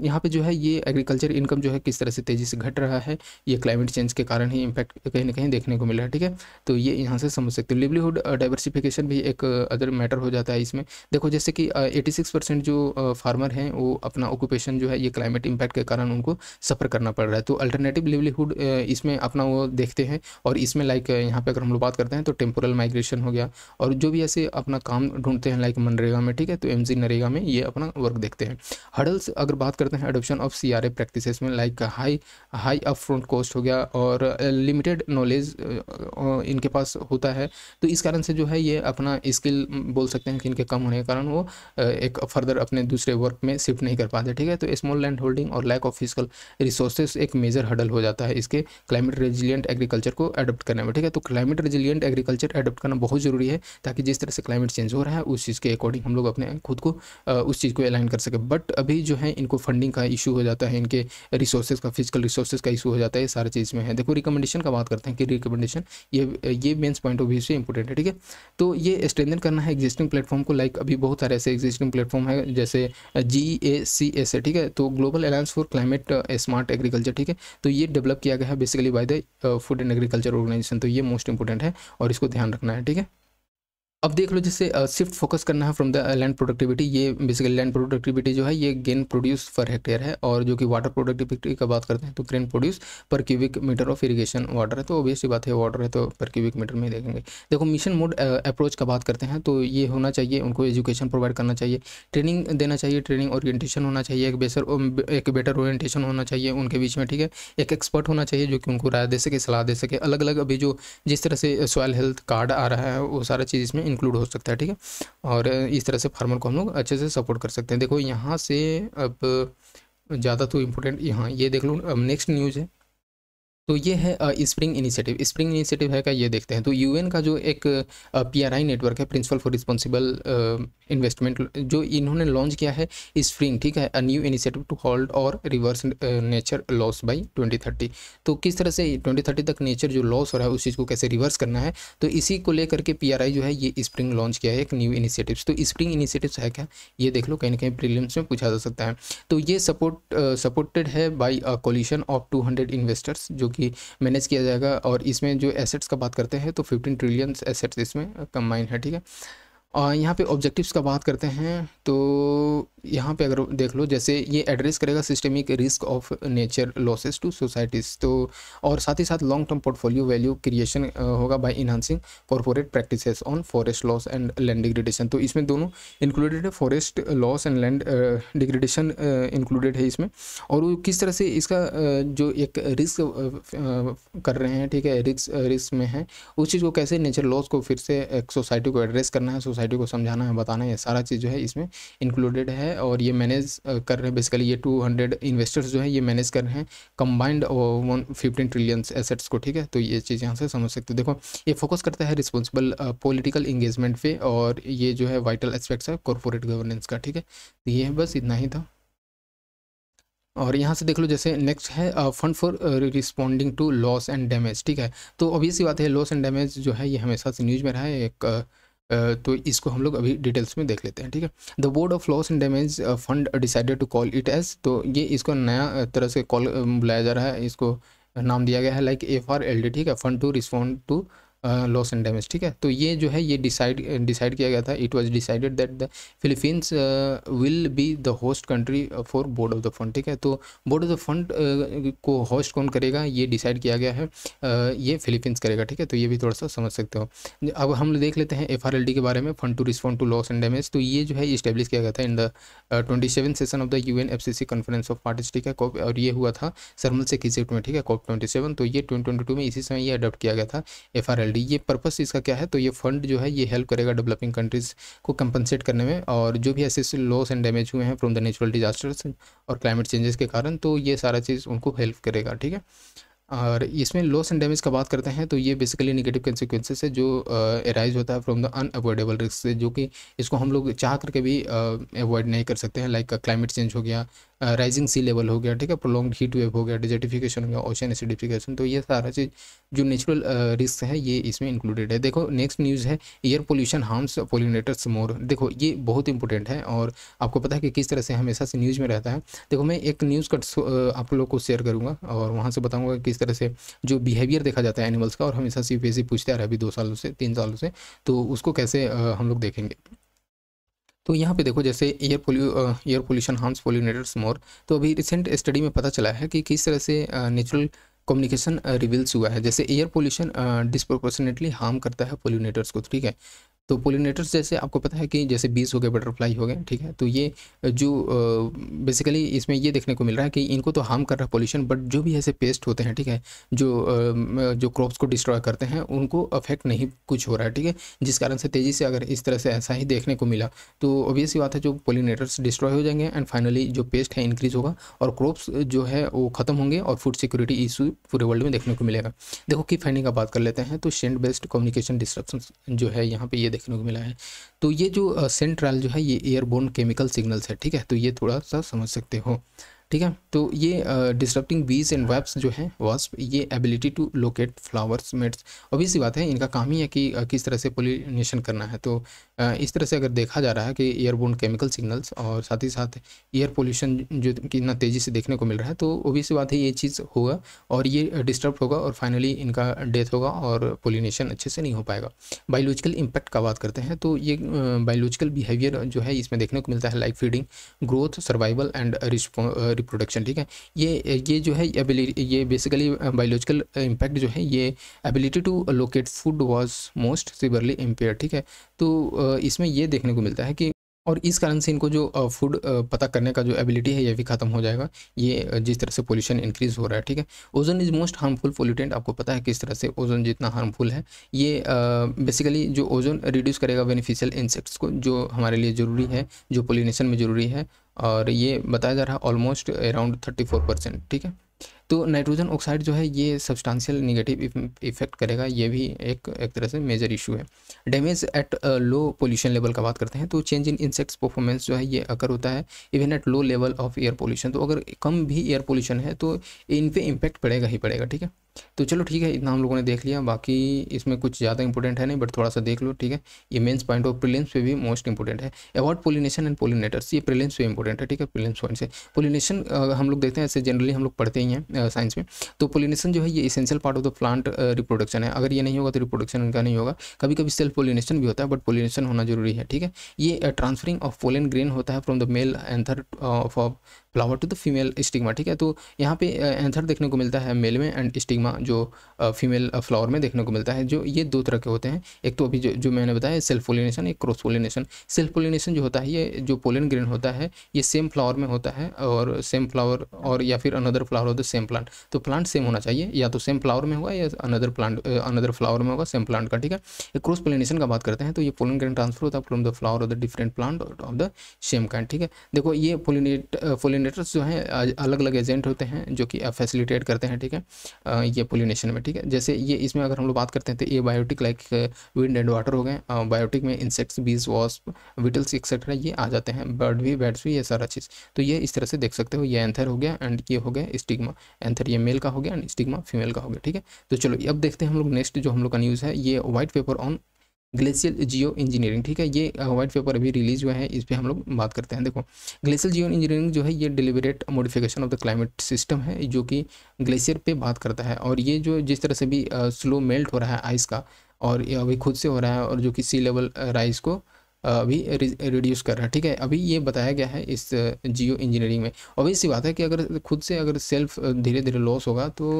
[SPEAKER 1] यहाँ पे जो है ये एग्रीकल्चर इनकम जो है किस तरह से तेज़ी से घट रहा है ये क्लाइमेट चेंज के कारण ही इम्पैक्ट कहीं ना कहीं देखने को मिल रहा है ठीक है तो ये यहाँ से समझ सकते हो लिवलीहुड डाइवर्सिफिकेशन भी एक अदर मैटर हो जाता है इसमें देखो जैसे कि 86 सिक्स परसेंट जो फार्मर हैं वो अपना ऑक्यूपेशन जो है ये क्लाइमेट इम्पैक्ट के कारण उनको सफ़र करना पड़ रहा है तो अल्टरनेटिव लिवलीहुड इसमें अपना वो देखते हैं और इसमें लाइक यहाँ पर अगर हम लोग बात करते हैं तो टेम्पोरल माइग्रेशन हो गया और जो भी ऐसे अपना काम ढूंढते हैं लाइक मनरेगा में ठीक है तो एम नरेगा में ये अपना वर्क देखते हैं हर अडल्ट अगर बात करते हैं adoption of C R A practice में like high high upfront cost हो गया और limited uh, knowledge uh, uh, इनके पास होता है तो इस कारण से जो है ये अपना स्किल बोल सकते हैं कि इनके कम होने के कारण वो एक फर्दर अपने दूसरे वर्क में शिफ्ट नहीं कर पाते ठीक है तो स्मॉल लैंड होल्डिंग और लैक ऑफ फिजिकल रिसोर्सेज एक मेजर हडल हो जाता है इसके क्लाइमेट रेजिलियंट एग्रीकल्चर को अडोप्ट करने में ठीक है तो क्लाइमेट रेजिलियंट एग्रीकल्चर अडोप्ट करना बहुत ज़रूरी है ताकि जिस तरह से क्लाइमेट चेंज हो रहा है उस चीज़ के अकॉर्डिंग हम लोग अपने खुद को उस चीज़ को अलाइन कर सके बट अभी भी जो है इनको फंडिंग का इशू हो जाता है इनके रिसोर्सेज का फिजिकल रिसोर्सेज का इशू हो जाता है ये सारी चीज़ में है देखो रिकमेंडेशन का बात करते हैं कि रिकमेंडेशन ये ये मेन्स पॉइंट ऑफ व्यू से इंपॉर्टेंट है ठीक है तो ये स्ट्रेंथन करना है एग्जिस्टिंग प्लेटफॉर्म को लाइक अभी बहुत सारे ऐसे एग्जिस्टिंग प्लेटफॉर्म है जैसे जी ए सी एस है ठीक है तो global alliance for climate smart agriculture ठीक है तो ये डेवलप किया गया है basically by the food and agriculture organisation तो ये मोस्ट इंपॉर्टेंट है और इसको ध्यान रखना है ठीक है अब देख लो जैसे शिफ्ट फोकस करना है फ्रॉम द लैंड प्रोडक्टिविटी ये बेसिकली लैंड प्रोडक्टिविटी जो है ये गेन प्रोड्यूस पर हेक्टेयर है और जो कि वाटर प्रोडक्टिविटी का बात करते हैं तो grain produce per cubic metre of irrigation water है तो ऑब्वियसली बात है वाटर है तो पर क्यूबिक मीटर में देखेंगे देखो मिशन मोड अप्रोच का बात करते हैं तो ये होना चाहिए उनको एजुकेशन प्रोवाइड करना चाहिए ट्रेनिंग देना चाहिए ट्रेनिंग ओरिएटेशन होना चाहिए एक बेसर एक बेटर ओरिएटेशन होना चाहिए उनके बीच में ठीक है एक एक्सपर्ट होना चाहिए जो कि उनको राय दे सके सलाह दे सके अलग अलग अभी जो जिस तरह से सॉयल हेल्थ कार्ड आ रहा है वो सारा चीज़ इसमें इंक्लूड हो सकता है ठीक है और इस तरह से फार्मर को हम लोग अच्छे से सपोर्ट कर सकते हैं देखो यहाँ से अब ज़्यादा तो इम्पोर्टेंट यहाँ ये देख लो अब नेक्स्ट न्यूज़ है तो ये है स्प्रिंग इनिशिएटिव स्प्रिंग इनिशिएटिव है का ये देखते हैं तो यूएन का जो एक पीआरआई नेटवर्क है प्रिंसिपल फॉर रिस्पॉन्सिबल इन्वेस्टमेंट जो इन्होंने लॉन्च किया है स्प्रिंग ठीक है a new initiative to hold और रिवर्स नेचर लॉस बाई 2030 तो किस तरह से 2030 तक नेचर जो लॉस हो रहा है उस चीज़ को कैसे रिवर्स करना है तो इसी को लेकर के पी जो है ये स्प्रिंग लॉन्च किया है एक न्यू इनिशिएटिव तो स्प्रिंग इनिशिएटिव है क्या ये देख लो कहीं ना कहीं प्रिलियम्स में पूछा जा सकता है तो ये सपोर्ट सपोर्टेड है by a coalition of two investors जो कि मैनेज किया जाएगा और इसमें जो एसेट्स का बात करते हैं तो फिफ्टीन ट्रिलियन एसेट्स इसमें कम्बाइन है ठीक है और यहाँ पे ऑब्जेक्टिव्स का बात करते हैं तो यहाँ पे अगर देख लो जैसे ये एड्रेस करेगा systemic risk of nature losses to societies तो और साथ ही साथ long term portfolio value creation होगा by enhancing corporate practices on forest loss and land degradation तो इसमें दोनों इंक्लूडेड है forest loss and land degradation included है इसमें और वो किस तरह से इसका जो एक रिस्क कर रहे हैं ठीक है रिस्क रिस्क में है उस चीज़ को कैसे नेचर लॉस को फिर से एक सोसाइटी को एड्रेस करना है सोसाइटी को समझाना है बताना है सारा चीज़ जो है इसमें इंक्लूडेड है और ये मैनेज कर रहे हैं बेसिकली ये टू हंड्रेड इन्वेस्टर्स जो है ये मैनेज कर रहे हैं combined one fifteen trillion assets को ठीक है तो ये चीज़ यहाँ से समझ सकते हो देखो ये फोकस करता है रिस्पॉन्सिबल पोलिटिकल इंगेजमेंट पे और ये जो है वाइटल एस्पेक्ट्स है कॉरपोरेट गवर्नेंस का ठीक है तो ये बस इतना ही था और यहाँ से देख लो जैसे नेक्स्ट है fund for responding to loss and damage ठीक है तो अभी सी बात है लॉस एंड डैमेज जो है ये हमेशा से न्यूज़ में रहा है एक uh, तो इसको हम लोग अभी डिटेल्स में देख लेते हैं ठीक है the board of loss and damage fund decided to call it as तो ये इसको नया तरह से कॉल बुलाया जा रहा है इसको नाम दिया गया है like F R L D ठीक है fund to respond to loss and damage ठीक है तो ये जो है ये डिसाइड डिसाइड किया गया था it was decided that the Philippines will be the host country for board of the fund ठीक है तो बोर्ड ऑफ द फंड को होस्ट कौन करेगा ये डिसाइड किया गया है uh, ये फिलीपींस करेगा ठीक है तो ये भी थोड़ा सा समझ सकते हो अब हम देख लेते हैं एफ के बारे में fund to respond to loss and damage तो ये जो है इस्टेब्लिश किया गया था in the twenty session of the U N F C C conference of parties ठीक है और ये हुआ था सरमल से किसी में ठीक है कॉप ट्वेंटी सेवन तो ये ट्वेंटी ट्वेंटी टू में इसी समय यह अडोप्ट किया गया था एफ आर एल ऑलरेडी ये पर्पस इसका क्या है तो ये फंड जो है ये हेल्प करेगा डेवलपिंग कंट्रीज़ को कंपनसेट करने में और जो भी ऐसे लॉस एंड डैमेज हुए हैं फ्रॉम द नेचुरल डिजास्टर्स और क्लाइमेट चेंजेस के कारण तो ये सारा चीज़ उनको हेल्प करेगा ठीक है और इसमें लॉस एंड डैमेज का बात करते हैं तो ये बेसिकली निगेटिव कंसिक्वेंसेस है जो एराइज होता है फ्रॉम द अनअवॉइडेबल रिस्क से जो कि इसको हम लोग चाह करके भी अवॉइड नहीं कर सकते हैं लाइक क्लाइमेट चेंज हो गया राइजिंग सी लेवल हो गया ठीक है प्रोलॉन्ग हीट वेव हो गया डिजर्टिफिकेशन हो गया ओशन एसिडिफिकेशन तो ये सारा चीज़ जो नेचुरल रिस्क है ये इसमें इंक्लूडेड है देखो नेक्स्ट न्यूज़ है air pollution harms pollinators more देखो ये बहुत इंपॉर्टेंट है और आपको पता है कि किस तरह से हमेशा से न्यूज़ में रहता है देखो मैं एक न्यूज़ का आप लोग को शेयर करूँगा और वहाँ से बताऊँगा किस इस तरह से जो बिहेवियर देखा जाता है एनिमल्स का और हमेशा सी पी पूछते आ रहे अभी दो सालों से तीन सालों से तो उसको कैसे हम लोग देखेंगे तो यहाँ पे देखो जैसे air pollu air pollution harms pollinators more तो अभी रिसेंट स्टडी में पता चला है कि किस तरह से नेचुरल कम्युनिकेशन रिवील्स हुआ है जैसे एयर पोल्यूशन डिस्प्रोपोर्शनेटली हार्म करता है पोल्यूनेटर्स को ठीक है तो पोलिनेटर्स जैसे आपको पता है कि जैसे बीज हो गए बटरफ्लाई हो गए ठीक है तो ये जो बेसिकली इसमें ये देखने को मिल रहा है कि इनको तो हार्म कर रहा है पोल्यूशन बट जो भी ऐसे पेस्ट होते हैं ठीक है जो जो क्रॉप्स को डिस्ट्रॉय करते हैं उनको अफेक्ट नहीं कुछ हो रहा है ठीक है जिस कारण से तेज़ी से अगर इस तरह से ऐसा ही देखने को मिला तो ऑब्वियस बात है जो पोलिनेटर्स डिस्ट्रॉय हो जाएंगे एंड फाइनली जो पेस्ट है इंक्रीज होगा और क्रॉप्स जो है वो ख़त्म होंगे और फूड सिक्योरिटी इशू पूरे वर्ल्ड में देखने को मिलेगा देखो की फाइंडिंग का बात कर लेते हैं तो शेंट बेस्ड कम्युनिकेशन डिस्ट्रप्शन जो है यहाँ पर ये देखने को मिला है तो ये जो सेंट्रल जो है ये एयरबोर्न केमिकल सिग्नल्स है ठीक है तो ये थोड़ा सा समझ सकते हो ठीक है तो ये डिस्टर्बिंग बीज एंड वेब्स जो है वास्प ये ability to locate flowers mates अभी सी बात है इनका काम ही है कि किस तरह से पोलिनेशन करना है तो uh, इस तरह से अगर देखा जा रहा है कि एयरबोन केमिकल सिग्नल्स और साथ ही साथ एयर पोल्यूशन जो कितना तेज़ी से देखने को मिल रहा है तो अभी सी बात है ये चीज़ होगा और ये डिस्टर्ब होगा और फाइनली इनका डेथ होगा और पोलिनेशन अच्छे से नहीं हो पाएगा बायोलॉजिकल इम्पैक्ट का बात करते हैं तो ये बायोलॉजिकल बिहेवियर जो है इसमें देखने को मिलता है like feeding growth survival and reproduction ठीक है ये ये जो है एबिलिटी ये बेसिकली बायोलॉजिकल इम्पैक्ट जो है ये ability to locate food was most severely impaired ठीक है तो uh, इसमें ये देखने को मिलता है कि और इस कारण से इनको जो फूड uh, uh, पता करने का जो एबिलिटी है ये भी ख़त्म हो जाएगा ये जिस तरह से पोल्यूशन इंक्रीज़ हो रहा है ठीक है ozone is most harmful pollutant आपको पता है किस तरह से ओजन जितना हार्मफुल है ये बेसिकली जो ओजन रिड्यूस करेगा बेनिफिशियल इंसेक्ट्स को जो हमारे लिए ज़रूरी है जो पोलिनेशन में ज़रूरी है और ये बताया जा रहा है almost around thirty four percent ठीक है तो नाइट्रोजन ऑक्साइड जो है ये सब्सटेंशियल निगेटिव इफेक्ट करेगा ये भी एक एक तरह से मेजर इशू है damage at low pollution level का बात करते हैं तो चेंज इन इंसेक्ट्स परफॉर्मेंस जो है ये अकर होता है even at low level of air pollution तो अगर कम भी एयर पोल्यूशन है तो इन पर इम्पैक्ट पड़ेगा ही पड़ेगा ठीक है तो चलो ठीक है इतना हम लोगों ने देख लिया बाकी इसमें कुछ ज़्यादा इंपॉर्टेंट है नहीं बट थोड़ा सा देख लो ठीक है ये मेन्स पॉइंट ऑफ प्रिलिम्स पे भी मोस्ट इंपॉर्टेंट है अबाउट पोलिनेशन एंड पोलिनेटर्स ये प्रिलिम्स पे इंपॉर्टेंट है ठीक है प्रिलिम्स पॉइंट से पोलिनेशन हम लोग देखते हैं ऐसे जनरली हम लोग पढ़ते ही हैं साइंस में तो पोलिनेशन जो है ये essential part of the plant reproduction है अगर ये नहीं होगा तो रिप्रोडक्शन उनका नहीं होगा कभी कभी सेल्फ पोलिनेशन भी होता है बट पोलिनेशन होना जरूरी है ठीक है ये ट्रांसफरिंग ऑफ पोलिन ग्रेन होता है from the male anther of flower to the female stigma ठीक है तो यहाँ पे एंथर देखने को मिलता है मेल में एंड स्टिग्मा जो फीमेल फ्लावर में देखने को मिलता है जो ये दो तरह के होते हैं एक तो अभी जो, जो मैंने बताया सेल्फ पोलिनेशन एक क्रॉस पोलिनेशन सेल्फ पोलिनेशन जो होता है ये जो पोलिन ग्रेन होता है ये सेम फ्लावर में होता है और सेम फ्लावर और या फिर another flower of the same plant तो प्लांट सेम होना चाहिए या तो सेम फ्लावर में होगा या अनदर प्लांट अनदर फ्लावर में होगा सेम प्लांट का ठीक है क्रॉस पोलिनेशन का बात करते हैं तो ये पोलिन ग्रेन ट्रांसफर होता है from the flower of the different plant of the same kind ठीक है देखो ये पोलिनेट पोलिन पोलिनेटर्स जो हैं अलग अलग एजेंट होते हैं जो कि फैसिलिटेट करते हैं ठीक है ये पोलिनेशन में ठीक है जैसे ये इसमें अगर हम लोग बात करते हैं तो abiotic like wind and water हो गए बायोटिक में इंसेक्ट्स बीज वॉस्प विटल्स एक्सेट्रा ये आ जाते हैं बर्ड भी बैड्स भी ये सारा चीज़ तो ये इस तरह से देख सकते हो ये एंथर हो गया एंड ये हो गया स्टिग्मा एंथर ये मेल का हो गया एंड स्टिग्मा फीमेल का हो गया ठीक है तो चलो अब देखते हैं हम लोग नेक्स्ट जो हम लोग का न्यूज़ है ये white paper on glacial geoengineering ठीक है ये वाइट पेपर अभी रिलीज हुआ है इस पर हम लोग बात करते हैं देखो ग्लेशियल जियो इंजीनियरिंग जो है ये deliberate modification of the climate system है जो कि ग्लेशियर पे बात करता है और ये जो जिस तरह से भी स्लो मेल्ट हो रहा है आइस का और ये अभी खुद से हो रहा है और जो कि सी लेवल राइज को अभी रिड्यूस कर रहा है ठीक है अभी ये बताया गया है इस जियो इंजीनियरिंग में अभी सी बात है कि अगर खुद से अगर सेल्फ धीरे धीरे लॉस होगा तो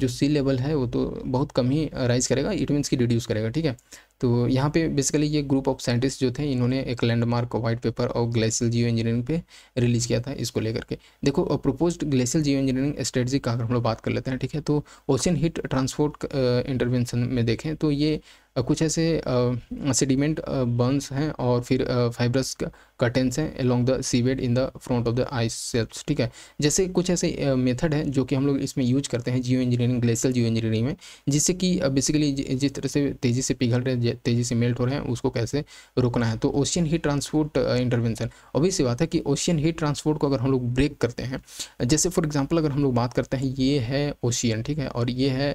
[SPEAKER 1] जो सी लेवल है वो तो बहुत कम ही राइज करेगा इट मीन्स की रिड्यूस करेगा ठीक है तो यहाँ पे बेसिकली ये ग्रुप ऑफ साइंटिस्ट जो थे इन्होंने एक लैंडमार्क व्हाइट पेपर और ग्लेशियल जियो इंजीनियरिंग पे रिलीज किया था इसको लेकर के देखो propose glacial geoengineering strategy का अगर हम लोग बात कर लेते हैं ठीक है तो ओशन हिट ट्रांसपोर्ट इंटरवेंशन में देखें तो ये uh, कुछ ऐसे सीडिमेंट uh, बर्न्स uh, हैं और फिर फाइब्रस कटेंस हैं along the seabed in the front of the ice shelves ठीक है जैसे कुछ ऐसे मेथड है जो कि हम लोग इसमें यूज करते हैं geoengineering glacial geoengineering में जिससे कि बेसिकली जिस तरह से तेज़ी से पिघल रहे तेज़ी से मेल्ट हो रहे हैं उसको कैसे रोकना है तो ओशियन हीट ट्रांसपोर्ट इंटरवेंशन अभी सी बात है कि ओशियन हीट ट्रांसपोर्ट को अगर हम लोग ब्रेक करते हैं जैसे फॉर एग्जाम्पल अगर हम लोग बात करते हैं ये है ओशियन ठीक है और ये है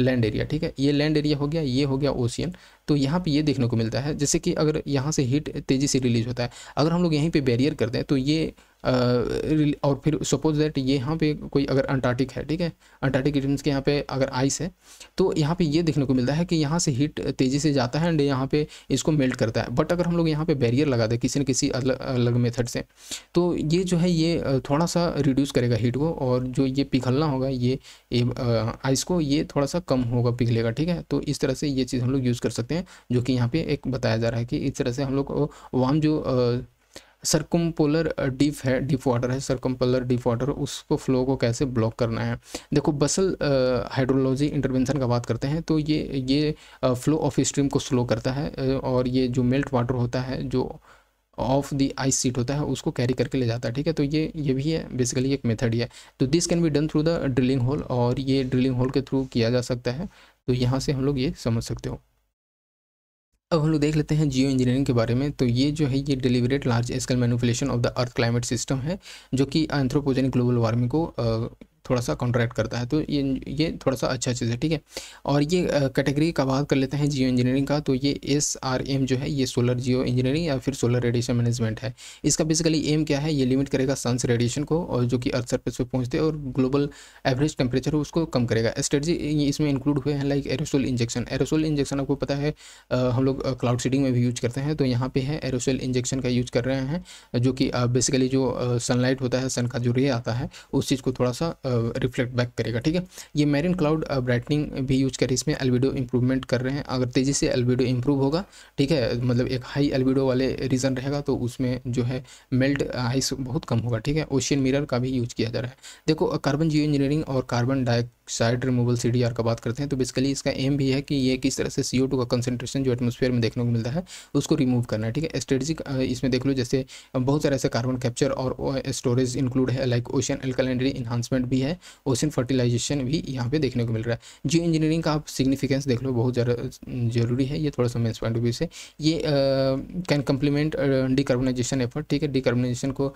[SPEAKER 1] लैंड एरिया ठीक है ये लैंड एरिया हो गया ये हो गया ओशियन तो यहाँ पे ये देखने को मिलता है जैसे कि अगर यहाँ से हीट तेज़ी से रिलीज होता है अगर हम लोग यहीं पे बैरियर कर दें तो ये और फिर सपोज दैट यहाँ पे कोई अगर अंटार्टिक है ठीक है अंटार्टिक रीजन के यहाँ पे अगर आइस है तो यहाँ पे ये देखने को मिलता है कि यहाँ से हीट तेज़ी से जाता है एंड यहाँ पे इसको मेल्ट करता है बट अगर हम लोग यहाँ पे बैरियर लगा दें किसी न किसी अलग अलग मेथड से तो ये जो है ये थोड़ा सा रिड्यूस करेगा हीट को और जो ये पिघलना होगा ये आइस को ये थोड़ा सा कम होगा पिघलेगा ठीक है तो इस तरह से ये चीज़ हम लोग यूज़ कर सकते हैं जो कि यहाँ पर एक बताया जा रहा है कि इस तरह से हम लोग वाम जो सरकुम पोलर डीप है डीप वाटर है सरकुम पोलर डीप वाटर उसको फ्लो को कैसे ब्लॉक करना है देखो बसल हाइड्रोलॉजी इंटरवेंशन का बात करते हैं तो ये ये फ्लो ऑफ स्ट्रीम को स्लो करता है uh, और ये जो मेल्ट वाटर होता है जो ऑफ द आइस सीट होता है उसको कैरी करके ले जाता है ठीक है तो ये ये भी है बेसिकली एक मेथड ही है तो this can be done through the drilling hole और ये ड्रिलिंग होल के थ्रू किया जा सकता है तो यहाँ से हम लोग ये समझ सकते हो अब हम लोग देख लेते हैं जियो इंजीनियरिंग के बारे में तो ये जो है ये deliberate large scale manipulation of the earth climate system है जो कि एंथ्रोपोजेनिक ग्लोबल वार्मिंग को थोड़ा सा कॉन्ट्रैक्ट करता है तो ये ये थोड़ा सा अच्छा चीज़ है ठीक है और ये कैटेगरी का बात कर लेते हैं जियो इंजीनियरिंग का तो ये एस आर एम जो है ये सोलर जियो इंजीनियरिंग या फिर सोलर रेडिएशन मैनेजमेंट है इसका बेसिकली एम क्या है ये लिमिट करेगा सन्स रेडिएशन को और जो कि अर्थ सर्फेस पर पहुँचते और ग्लोबल एवरेज टेम्परेचर हो उसको कम करेगा स्ट्रेटजी इसमें इंक्लूड हुए हैं like aerosol injection aerosol injection आपको पता है हम लोग क्लाउड सीडिंग में भी यूज करते हैं तो यहाँ पर है एरोसोल इंजेक्शन का यूज कर रहे हैं जो कि बेसिकली जो सनलाइट होता है सन का जो रे आता है उस चीज़ को थोड़ा सा रिफ्लेक्ट बैक करेगा ठीक है ये मैरिन क्लाउड ब्राइटनिंग भी यूज करें इसमें एलबीडो इंप्रूवमेंट कर रहे हैं अगर तेज़ी से एलबीडो इंप्रूव होगा ठीक है मतलब एक हाई एलबीडो वाले रीजन रहेगा तो उसमें जो है मेल्ट आइस बहुत कम होगा ठीक है ओशियन मिरर का भी यूज किया जा रहा है देखो कार्बन जियो इंजीनियरिंग और कार्बन डाई साइड रिमूवल सी का बात करते हैं तो बेसिकली इसका एम भी है कि ये किस तरह से सी का कंसनट्रेशन जो एटमोसफेयर में देखने को मिलता है उसको रिमूव करना है ठीक है स्ट्रेटजिक इसमें देख लो जैसे बहुत सारे ऐसे कार्बन कैप्चर और स्टोरेज इंक्लूड है लाइक ओशन एल्कलेंडरी इन्हांसमेंट भी है ओशन फर्टिलाइजेशन भी यहाँ पे देखने को मिल रहा है जियो इंजीनियरिंग का आप सिग्निफिकेंस देख लो बहुत ज़्यादा जरूरी है ये थोड़ा सा मेन्स पॉइंट ऑफ व्यू से ये कैन कम्प्लीमेंट डिकार्बनाइजेशन एफर्ट ठीक है डिकार्बोनाइजेशन को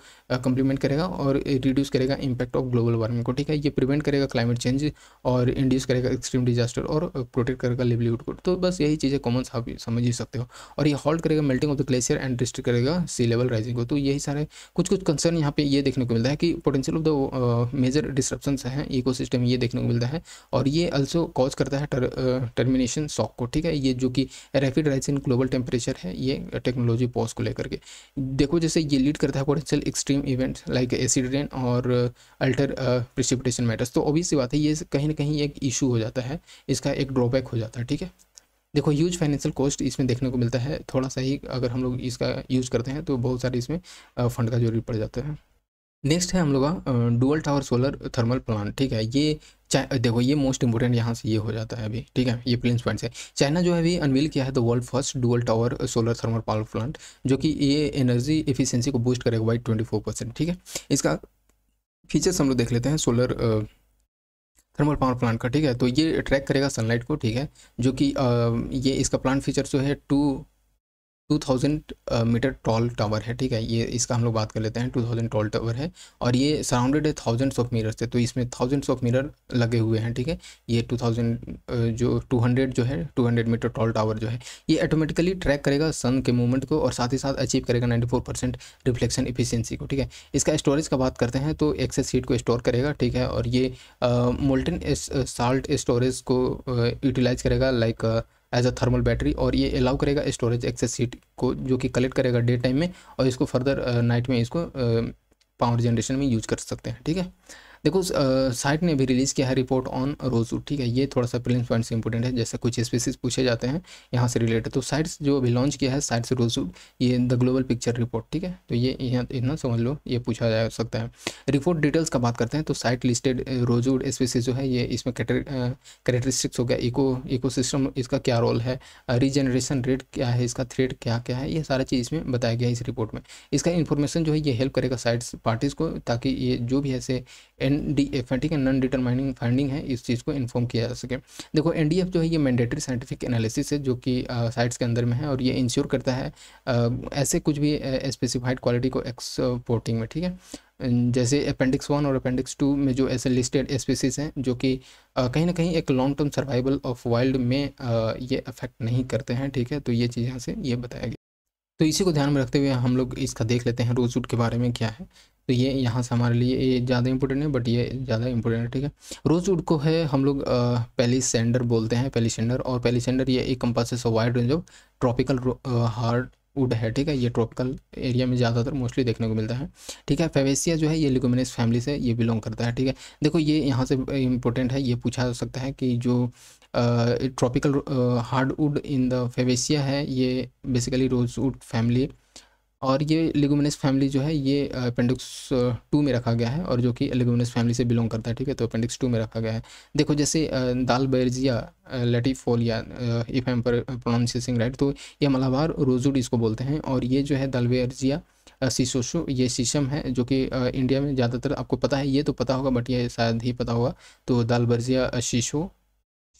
[SPEAKER 1] कम्प्लीमेंट करेगा और रिड्यूस करेगा इंपैक्ट ऑफ ग्लोबल वार्मिंग को ठीक है ये प्रिवेंट करेगा क्लाइमेट चेंज और इंड्यूस करेगा एक्सट्रीम डिजास्टर और प्रोटेक्ट uh, करेगा लेवलीवुड को तो बस यही चीज़ें कॉमन आप समझ ही सकते हो और ये हॉल्ट करेगा melting of the glacier and restrict करेगा सी लेवल राइजिंग को तो यही सारे कुछ कुछ कंसर्न यहाँ पे ये देखने को मिलता है कि potential of the major disruption है इको ये देखने को मिलता है और ये अल्सो कॉज करता है टर्मिनेशन शॉक uh, को ठीक है ये जो कि rapid rise in global temperature है ये टेक्नोलॉजी पॉज को लेकर के देखो जैसे ये लीड करता है potential extreme events like acid rain और अल्टर प्रिसिपिटेशन मैटर्स तो ऑब्वियस बात है ये कहीं ना कहीं एक इशू हो जाता है इसका एक ड्रॉबैक हो जाता है ठीक है देखो ह्यूज फाइनेंशियल कॉस्ट इसमें देखने को मिलता है थोड़ा सा ही अगर हम लोग इसका यूज़ करते हैं तो बहुत सारे इसमें फंड का जरूरी पड़ जाता है नेक्स्ट है हम लोग का dual tower solar thermal plant ठीक है ये देखो ये मोस्ट इंपॉर्टेंट यहाँ से ये हो जाता है अभी ठीक है ये प्लेन्स पॉइंट से चाइना जो है अभी अनवील किया है the world first dual tower solar thermal power plant जो कि ये एनर्जी एफिशिएंसी को बूस्ट करेगा बाई ट्वेंटी फोर परसेंट ठीक है इसका फीचर्स हम लोग देख लेते हैं सोलर थर्मल पावर प्लांट का ठीक है तो ये ट्रैक करेगा सनलाइट को ठीक है जो कि ये इसका प्लांट फीचर जो है टू 2000 मीटर टॉल टावर है ठीक है ये इसका हम लोग बात कर लेते हैं 2000 टॉल टावर है और ये सराउंडेड है थाउजेंड्स ऑफ मीटर से तो इसमें थाउजेंड्स ऑफ मीटर लगे हुए हैं ठीक है ये 2000 uh, जो 200 जो है 200 मीटर टॉल टावर जो है ये ऑटोमेटिकली ट्रैक करेगा सन के मूवमेंट को और साथ ही साथ अचीव करेगा नाइन्टी रिफ्लेक्शन इफिशियंसी को ठीक है इसका स्टोरेज का बात करते हैं तो एक्सेस हीट को स्टोर करेगा ठीक है और ये मोल्टन साल्ट स्टोरेज को यूटिलाइज uh, करेगा like uh, as a thermal battery और ये अलाउ करेगा स्टोरेज एक्सेस सीट को जो कि कलेक्ट करेगा डे टाइम में और इसको फर्दर नाइट uh, में इसको पावर uh, जनरेशन में यूज कर सकते हैं ठीक है देखो साइट ने भी रिलीज़ किया है रिपोर्ट ऑन रोजू ठीक है ये थोड़ा सा प्रिलिम्स पॉइंट से इंपॉर्टेंट है जैसे कुछ स्पेसिस पूछे जाते हैं यहाँ से रिलेटेड तो साइट्स जो अभी लॉन्च किया है साइट्स रोजू ये द ग्लोबल पिक्चर रिपोर्ट ठीक है तो ये यहाँ इतना समझ लो ये पूछा जा सकता है रिपोर्ट डिटेल्स का बात करते हैं तो साइट लिस्टेड रोजूड स्पेसिस जो है ये इसमें करेक्टरिस्टिक्स हो गया इको सिस्टम इसका क्या रोल है रीजनरेशन रेट क्या है इसका थ्रेड क्या क्या है ये सारा चीज़ इसमें बताया गया है इस रिपोर्ट में इसका इन्फॉर्मेशन जो है ये हेल्प करेगा साइट्स पार्टीज़ को ताकि ये जो भी ऐसे एन डी एफ है ठीक है नॉन डिटरमाइनिंग फाइंडिंग है इस चीज़ को इन्फॉर्म किया जा सके देखो एन डी एफ जो है ये मैंडेटरी साइंटिफिक एनालिसिस है जो कि साइट्स के अंदर में है और ये इंश्योर करता है आ, ऐसे कुछ भी स्पेसिफाइड क्वालिटी को एक्सपोर्टिंग में ठीक है जैसे अपेंडिक्स वन और अपेंडिक्स टू में जो ऐसे लिस्टेड स्पीसीज हैं जो कि कहीं ना कहीं एक long term survival of wild में आ, ये अफेक्ट नहीं करते हैं ठीक है तो ये चीज़ यहाँ से ये बताया गया तो इसी को ध्यान में रखते हुए हम लोग इसका देख लेते हैं रोजवुड के बारे में क्या है तो ये यहाँ से हमारे लिए ये ज़्यादा इंपॉर्टेंट है बट ये ज़्यादा इंपॉर्टेंट है ठीक है रोजवुड को है हम लोग पेलिसेंडर बोलते हैं पेलिसेंडर और पेलिसेंडर ये एक कंपासेस से wide range of tropical hardwood है ठीक है ये ट्रॉपिकल एरिया में ज़्यादातर मोस्टली देखने को मिलता है ठीक है फेवेसिया जो है ये लिकोमिनस फैमिली से ये बिलोंग करता है ठीक है देखो ये यहाँ से इंपॉर्टेंट है ये पूछा जा सकता है कि जो tropical hardwood in the Fabaceae है ये बेसिकली रोज वुड फैमिली और ये लेगुमिनस फैमिली जो है ये अपेंडिक्स टू में रखा गया है और जो कि लेगुमिनस फैमिली से बिलोंग करता है ठीक है तो अपेंडिक्स टू में रखा गया है देखो जैसे Dalbergia latifolia if am पर प्रोनाउंसिंग राइट तो ये मलाबार रोजुड इसको बोलते हैं और ये जो है दाल बैरजिया ये शीशम है जो कि इंडिया में ज़्यादातर आपको पता है ये तो पता होगा बट ये शायद ही पता होगा तो दाल बर्जिया शीशो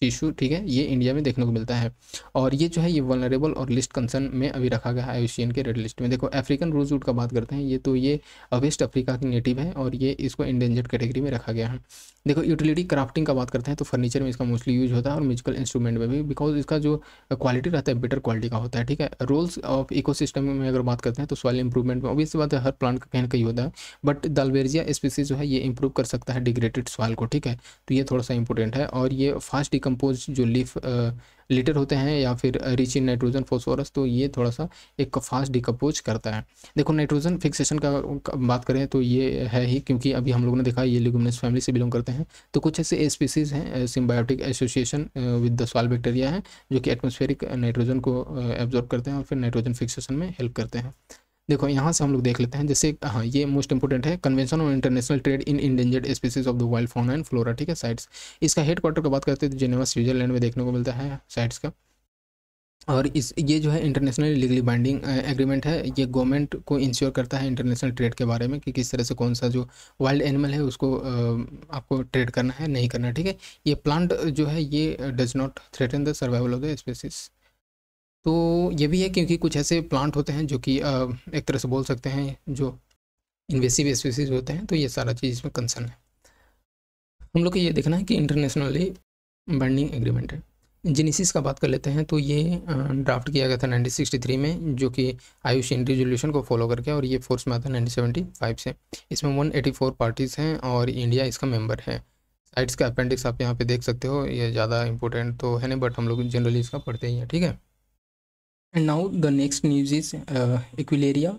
[SPEAKER 1] इशू ठीक है ये इंडिया में देखने को मिलता है और ये जो है ये वनरेबल और लिस्ट कंसर्न में अभी रखा गया है आयुषियन के रेड लिस्ट में देखो अफ्रीकन रोज रूट का बात करते हैं ये तो ये वेस्ट अफ्रीका की नेटिव है और ये इसको इंडेंजर्ड कैटेगरी में रखा गया है देखो यूटिलिटी क्राफ्टिंग का बात करते हैं तो फर्नीचर में इसका मोस्टली यूज होता है और म्यूजिकल इंस्ट्रूमेंट में भी बिकॉज इसका जो क्वालिटी रहता है बेटर क्वालिटी का होता है ठीक है रोल्स ऑफ इको में अगर बात करते हैं तो सॉइल इंप्रूवमेंट में ऑब्वियस बात है हर प्लांट का कहीं कहीं होता है बट दलबेरिया स्पीसीज जो है ये इंप्रूव कर सकता है डिग्रेटेड सॉइल को ठीक है तो ये थोड़ा सा इंपॉर्टेंट है और ये फास्ट डिकम्पोज जो लीफ लीटर होते हैं या फिर रिच इन नाइट्रोजन फॉस्फोरस तो ये थोड़ा सा एक फास्ट डिकम्पोज करता है देखो नाइट्रोजन फिक्सेशन का, बात करें तो ये है ही क्योंकि अभी हम लोगों ने देखा ये लिगुमिनस फैमिली से बिलोंग करते हैं तो कुछ ऐसे स्पीसीज हैं symbiotic association with the soil bacteria है जो कि एटमोस्फेरिक नाइट्रोजन को एब्जॉर्ब करते हैं और फिर नाइट्रोजन फिक्सेशन में हेल्प करते हैं देखो यहाँ से हम लोग देख लेते हैं जैसे हाँ ये मोस्ट इंपॉर्टेंट है convention on international trade in endangered species of the wild fauna and flora ठीक है साइट्स इसका हेड क्वार्टर की बात करते हैं तो जेनेवा स्विट्जरलैंड में देखने को मिलता है साइट्स का और इस ये जो है इंटरनेशनल लीगली बाइंडिंग एग्रीमेंट है ये गवर्नमेंट को इंश्योर करता है इंटरनेशनल ट्रेड के बारे में कि किस तरह से कौन सा जो वाइल्ड एनिमल है उसको आपको ट्रेड करना है नहीं करना ठीक है ये प्लांट जो है ये does not threaten the survival of the species तो ये भी है क्योंकि कुछ ऐसे प्लांट होते हैं जो कि एक तरह से बोल सकते हैं जो इन्वेसिव स्पीसीज होते हैं तो ये सारा चीज़ इसमें कंसर्न है हम लोग को ये देखना है कि इंटरनेशनली बाइंडिंग एग्रीमेंट है जिनिसिस का बात कर लेते हैं तो ये ड्राफ्ट किया गया था 1963 में जो कि आयुष इंड रेजोल्यूशन को फॉलो करके और ये फोर्स में आता है 1975 से इसमें 184 पार्टीज़ हैं और इंडिया इसका मेंबर है साइट्स का अपेंडिक्स आप यहाँ पे देख सकते हो ये ज़्यादा इंपॉर्टेंट तो है नहीं बट हम लोग जनरली इसका पढ़ते ही हैं ठीक है and now the next news is equilaria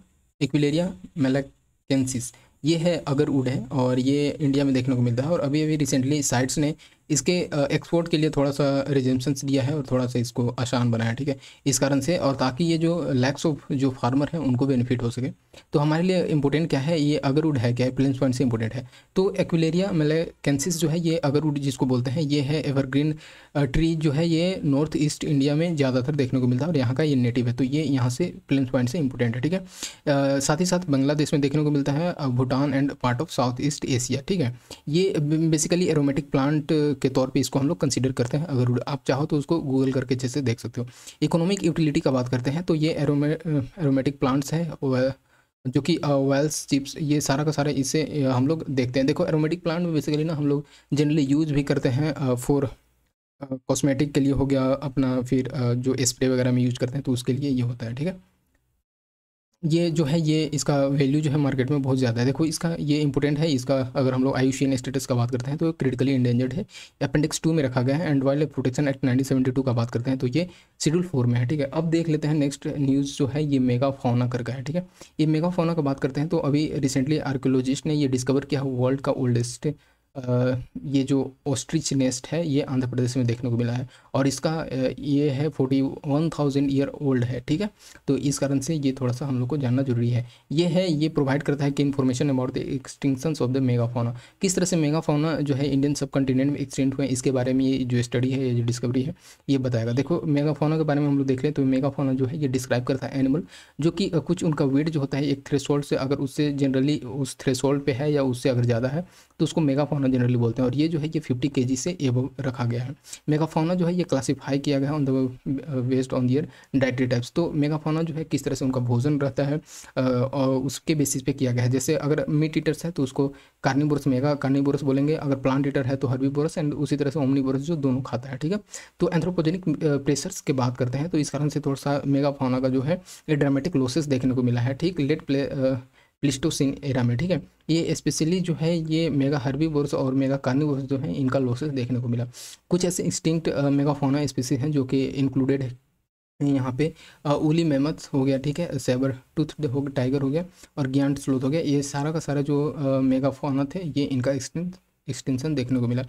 [SPEAKER 1] equilaria melacensis ये है अगर उड है और ये इंडिया में देखने को मिलता है और अभी अभी रिसेंटली साइट्स ने इसके एक्सपोर्ट के लिए थोड़ा सा रिजेम्पन्स दिया है और थोड़ा सा इसको आसान बनाया ठीक है इस कारण से और ताकि ये जो लैक्स ऑफ जो फार्मर हैं उनको बेनिफिट हो सके तो हमारे लिए इंपॉर्टेंट क्या है ये अगरवुड है क्या है प्लेन्स पॉइंट से इंपॉर्टेंट है तो एक्विलेरिया मतलब कैंसिस जो है ये अगरवुड जिसको बोलते हैं ये है एवरग्रीन ट्री जो है ये नॉर्थ ईस्ट इंडिया में ज़्यादातर देखने को मिलता है और यहाँ का ये नेटिव है तो ये यहाँ से प्लेन्स पॉइंट से इंपॉर्टेंट है ठीक है साथ ही साथ बांग्लादेश में देखने को मिलता है Bhutan and part of South East Asia ठीक है ये बेसिकली एरोमेटिक प्लांट के तौर पे इसको हम लोग कंसिडर करते हैं अगर आप चाहो तो उसको गूगल करके जैसे देख सकते हो इकोनॉमिक यूटिलिटी का बात करते हैं तो ये एरोमे एरोमेटिक प्लांट्स है जो कि वेल्स uh, चिप्स ये सारा का सारा इसे uh, हम लोग देखते हैं देखो एरोमेटिक प्लांट में बेसिकली ना हम लोग जनरली यूज भी करते हैं फॉर uh, कॉस्मेटिक के लिए हो गया अपना फिर जो स्प्रे वगैरह में यूज करते हैं तो उसके लिए ये होता है ठीक है ये जो है ये इसका वैल्यू जो है मार्केट में बहुत ज़्यादा है देखो इसका ये इंपॉर्टेंट है इसका अगर हम लोग आयुषियन स्टेटस का बात करते हैं तो क्रिटिकली इंडेंजर्ड है अपेंडिक्स टू में रखा गया है and wild protection act nineteen two का बात करते हैं तो ये शेड्यूल फोर तो में है ठीक है अब देख लेते हैं नेक्स्ट न्यूज़ जो है ये मेगा फोना कर का है ठीक है ये मेगा फोना का बात करते हैं तो अभी रिसेंटली आर्कोलॉजिस्ट ने ये डिस्कवर किया वर्ल्ड का ओल्डेस्ट ये जो ऑस्ट्रिच नेस्ट है ये आंध्र प्रदेश में देखने को मिला है और इसका ये है forty one thousand year old है ठीक है तो इस कारण से ये थोड़ा सा हम लोग को जानना जरूरी है ये है ये प्रोवाइड करता है कि information about the extinction of the megafauna किस तरह से मेगाफोना जो है इंडियन सब कॉन्टिनेंट में एक्सटेंट हुए इसके बारे में ये जो स्टडी है ये जो डिस्कवरी है ये बताएगा देखो मेगाफोना के बारे में हम लोग देख लें तो मेगाफोना जो है ये डिस्क्राइब करता है एनिमल जो कि कुछ उनका वेट जो होता है एक थ्रेसोल्ड से अगर उससे जनरली उस थ्रेसोल्ड पर है या उससे अगर ज़्यादा है तो उसको मेगाफोना जनरली बोलते हैं और ये जो है ये फिफ्टी के से एव रखा गया है मेगाफोना जो है ये क्लासीफाई किया गया है on the based on their dietary types तो मेगाफोना जो है किस तरह से उनका भोजन रहता है uh, और उसके बेसिस पे किया गया है जैसे अगर मीट ईटर्स तो है तो उसको कार्निबोरस मेगा कार्निबोरस बोलेंगे अगर प्लांट ईटर है तो हर्बी एंड उसी तरह से ओमनी जो दोनों खाता है ठीक है तो एंथ्रोपोजेनिक प्रेशर्स uh, की बात करते हैं तो इस कारण से थोड़ा सा मेगाफोना का जो है ये ड्रामेटिक लोसेस देखने को मिला है ठीक late play uh, Pleistocene era में ठीक है ये स्पेशली जो है ये मेगा हर्बी बोर्स और मेगा कार्निवोर्स जो है इनका लॉसेस देखने को मिला कुछ ऐसे इंस्टिंक्ट मेगाफोना स्पीसीज हैं जो कि इंक्लूडेड है यहाँ पे उली मेमथ हो गया ठीक है सेबर टूथ हो गया टाइगर हो गया और ज्ञान स्लोथ हो गया ये सारा का सारा जो मेगाफोना थे ये इनका एक्सटेंस एक्सटेंशन देखने को मिला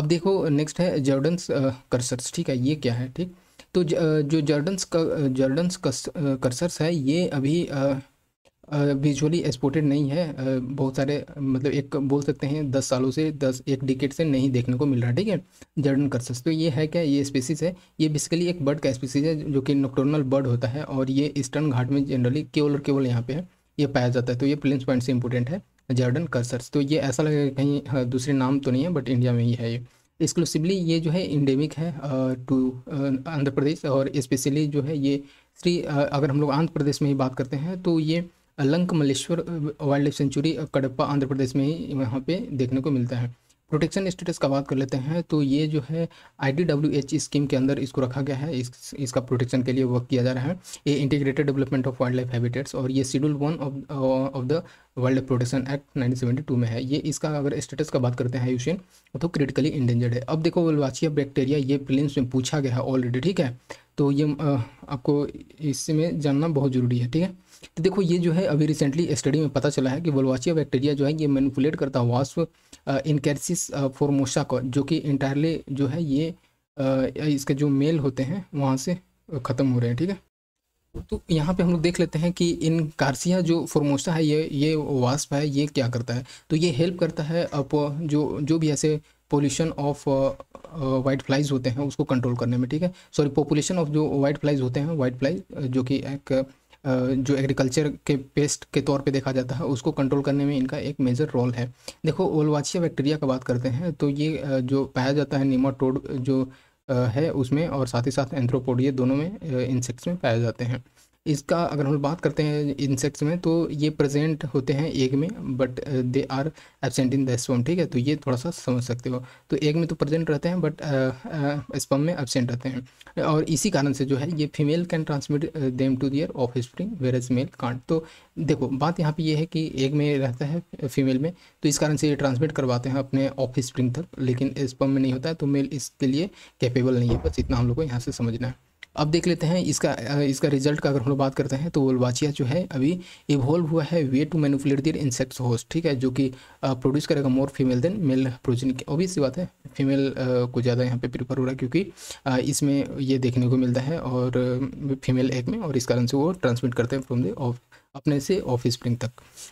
[SPEAKER 1] अब देखो नेक्स्ट है जर्डन्स कर्सर्स ठीक है ये क्या है ठीक तो ज, जो जर्डन्स का जर्डन्स कर्सर्स है ये अभी विजुअली एक्सपोर्टेड नहीं है बहुत सारे मतलब एक बोल सकते हैं दस सालों से दस एक डिकेट से नहीं देखने को मिल रहा है ठीक है जर्डन कर्सस तो ये है क्या ये स्पीसीज है ये बेसिकली एक बर्ड का स्पीसीज है जो कि नोक्टोनल बर्ड होता है और ये ईस्टर्न घाट में जनरली केवल और केवल यहाँ पे है ये पाया जाता है तो ये प्लेन्स पॉइंट से इंपॉर्टेंट है जर्डन कर्सर्स तो ये ऐसा लगेगा कहीं हाँ, दूसरे नाम तो नहीं है बट इंडिया में ही है ये एक्सक्लूसिवली ये जो है इंडेमिक है टू आंध्र प्रदेश और स्पेशली जो है ये श्री अगर हम लोग आंध्र प्रदेश में ही बात करते हैं तो ये Lankamalleswara wildlife sanctuary Kadapa Andhra Pradesh में ही वहाँ पे देखने को मिलता है प्रोटेक्शन स्टेटस का बात कर लेते हैं तो ये जो है आई स्कीम के अंदर इसको रखा गया है इस इसका प्रोटेक्शन के लिए वर्क किया जा रहा है ये integrated development of wildlife habitats और ये schedule one of of the wildlife protection act 1972 में है ये इसका अगर स्टेटस का बात करते हैं यूशियन तो क्रिटिकली इंडेंजर्ड है अब देखो वलवाचिया बैक्टीरिया ये प्लेन्स में पूछा गया है ऑलरेडी ठीक है तो ये आपको इसमें जानना बहुत ज़रूरी है ठीक है तो देखो ये जो है अभी रिसेंटली स्टडी में पता चला है कि वोलवाचिया बैक्टीरिया जो है ये मैनिपुलेट करता है वास्व इनकैरसिस फॉर्मोशा को जो कि इंटायरली जो है ये इसके जो मेल होते हैं वहाँ से ख़त्म हो रहे हैं ठीक है तो यहाँ पे हम लोग देख लेते हैं कि इन कार्सिया जो फॉर्मोशा है ये ये वास्प है ये क्या करता है तो ये हेल्प करता है अप जो जो भी ऐसे पोल्यूशन ऑफ वाइट फ्लाइज होते हैं उसको कंट्रोल करने में ठीक है सॉरी पॉपुलेशन ऑफ जो वाइट फ्लाइज होते हैं वाइट फ्लाइज जो कि एक जो एग्रीकल्चर के पेस्ट के तौर पे देखा जाता है उसको कंट्रोल करने में इनका एक मेजर रोल है देखो ओलवाचिया बैक्टीरिया का बात करते हैं तो ये जो पाया जाता है टोड जो है उसमें और साथ ही साथ एंथ्रोपोडिया दोनों में इंसेक्ट्स में पाए जाते हैं इसका अगर हम बात करते हैं इंसेक्ट्स में तो ये प्रेजेंट होते हैं एग में but they are absent in the sperm ठीक है तो ये थोड़ा सा समझ सकते हो तो एग में तो प्रेजेंट रहते हैं बट स्पम uh, uh, में एबसेंट रहते हैं और इसी कारण से जो है ये female can transmit them to their offspring whereas male can't तो देखो बात यहाँ पे ये है कि एग में रहता है फीमेल uh, में तो इस कारण से ये ट्रांसमिट करवाते हैं अपने ऑफ स्प्रिंग तक लेकिन स्पम में नहीं होता है तो मेल इसके लिए कैपेबल नहीं है बस इतना हम लोग को यहाँ से समझना है अब देख लेते हैं इसका इसका रिजल्ट का अगर हम लोग बात करते हैं तो वोलवाचिया जो है अभी इवॉल्व हुआ है way to manipulate their insects host ठीक है जो कि प्रोड्यूस करेगा more female than male progeny obvious सी बात है फीमेल को ज़्यादा यहाँ पे प्रिफर हो रहा है क्योंकि इसमें ये देखने को मिलता है और फीमेल एग में और इस कारण से वो ट्रांसमिट करते हैं फ्रॉम द ऑफ अपने से ऑफ स्प्रिंग तक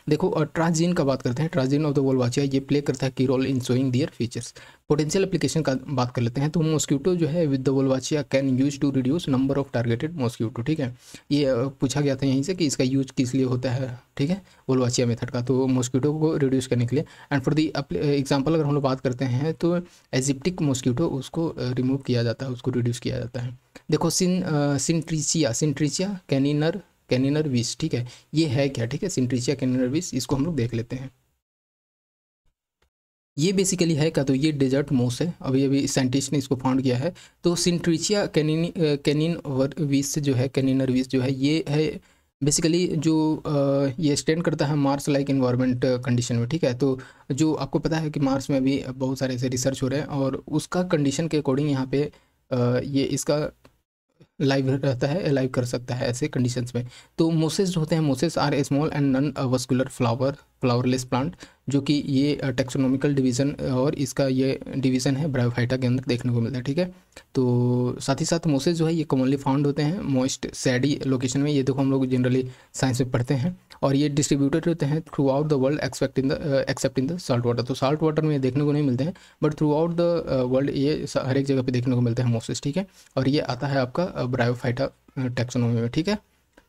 [SPEAKER 1] देखो और ट्रांसजीन का बात करते हैं ट्रांसजीन ऑफ द वोलवाचिया ये प्ले करता है key role in showing their features potential application का बात कर लेते हैं तो मॉस्क्यूटो जो है with the Wolbachia can use to reduce number of targeted mosquito ठीक है ये पूछा गया था यहीं से कि इसका यूज किस लिए होता है ठीक है वोलवाचिया मेथड का तो मॉस्क्यूटो को रिड्यूस करने के लिए एंड फॉर दी एग्जाम्पल अगर हम लोग बात करते हैं तो एजिप्टिक मॉस्क्यूटो उसको रिमूव किया जाता है उसको रिड्यूस किया जाता है देखो सिन सिंट्रीचिया सिंट्रीचिया कैनिनर कैनिनर विस ठीक है ये है क्या ठीक है सिंट्रीचिया कैनिनर विस इसको हम लोग देख लेते हैं ये बेसिकली है क्या तो ये डेजर्ट मोस है अभी अभी साइंटिस्ट ने इसको फाउंड किया है तो सिंट्रीचिया कैनिन कैनिन विस जो है कैनिनर विस जो है ये है बेसिकली जो ये स्टैंड करता है मार्स लाइक इन्वायरमेंट कंडीशन में ठीक है तो जो आपको पता है कि मार्स में अभी बहुत सारे ऐसे रिसर्च हो रहे हैं और उसका कंडीशन के अकॉर्डिंग यहाँ पे ये इसका लाइव रहता है लाइव कर सकता है ऐसे कंडीशंस में तो मोसेस जो होते हैं mosses are a small and non vascular flower flowerless plant जो कि ये टेक्सोनॉमिकल डिवीज़न और इसका ये डिवीज़न है ब्रायोफाइटा के अंदर देखने को मिलता है ठीक है तो साथ ही साथ मोसेस जो है ये कॉमनली फाउंड होते हैं मोस्ट सैडी लोकेशन में ये देखो हम लोग जनरली साइंस में पढ़ते हैं और ये डिस्ट्रीब्यूटेड होते हैं throughout the world expect in the except in the salt water तो साल्ट वाटर में देखने को नहीं मिलते हैं but throughout the world ये हर एक जगह पे देखने को मिलते हैं मोसेस ठीक है और ये आता है आपका ब्रायोफाइटा uh, टेक्सोनोमी uh, में ठीक है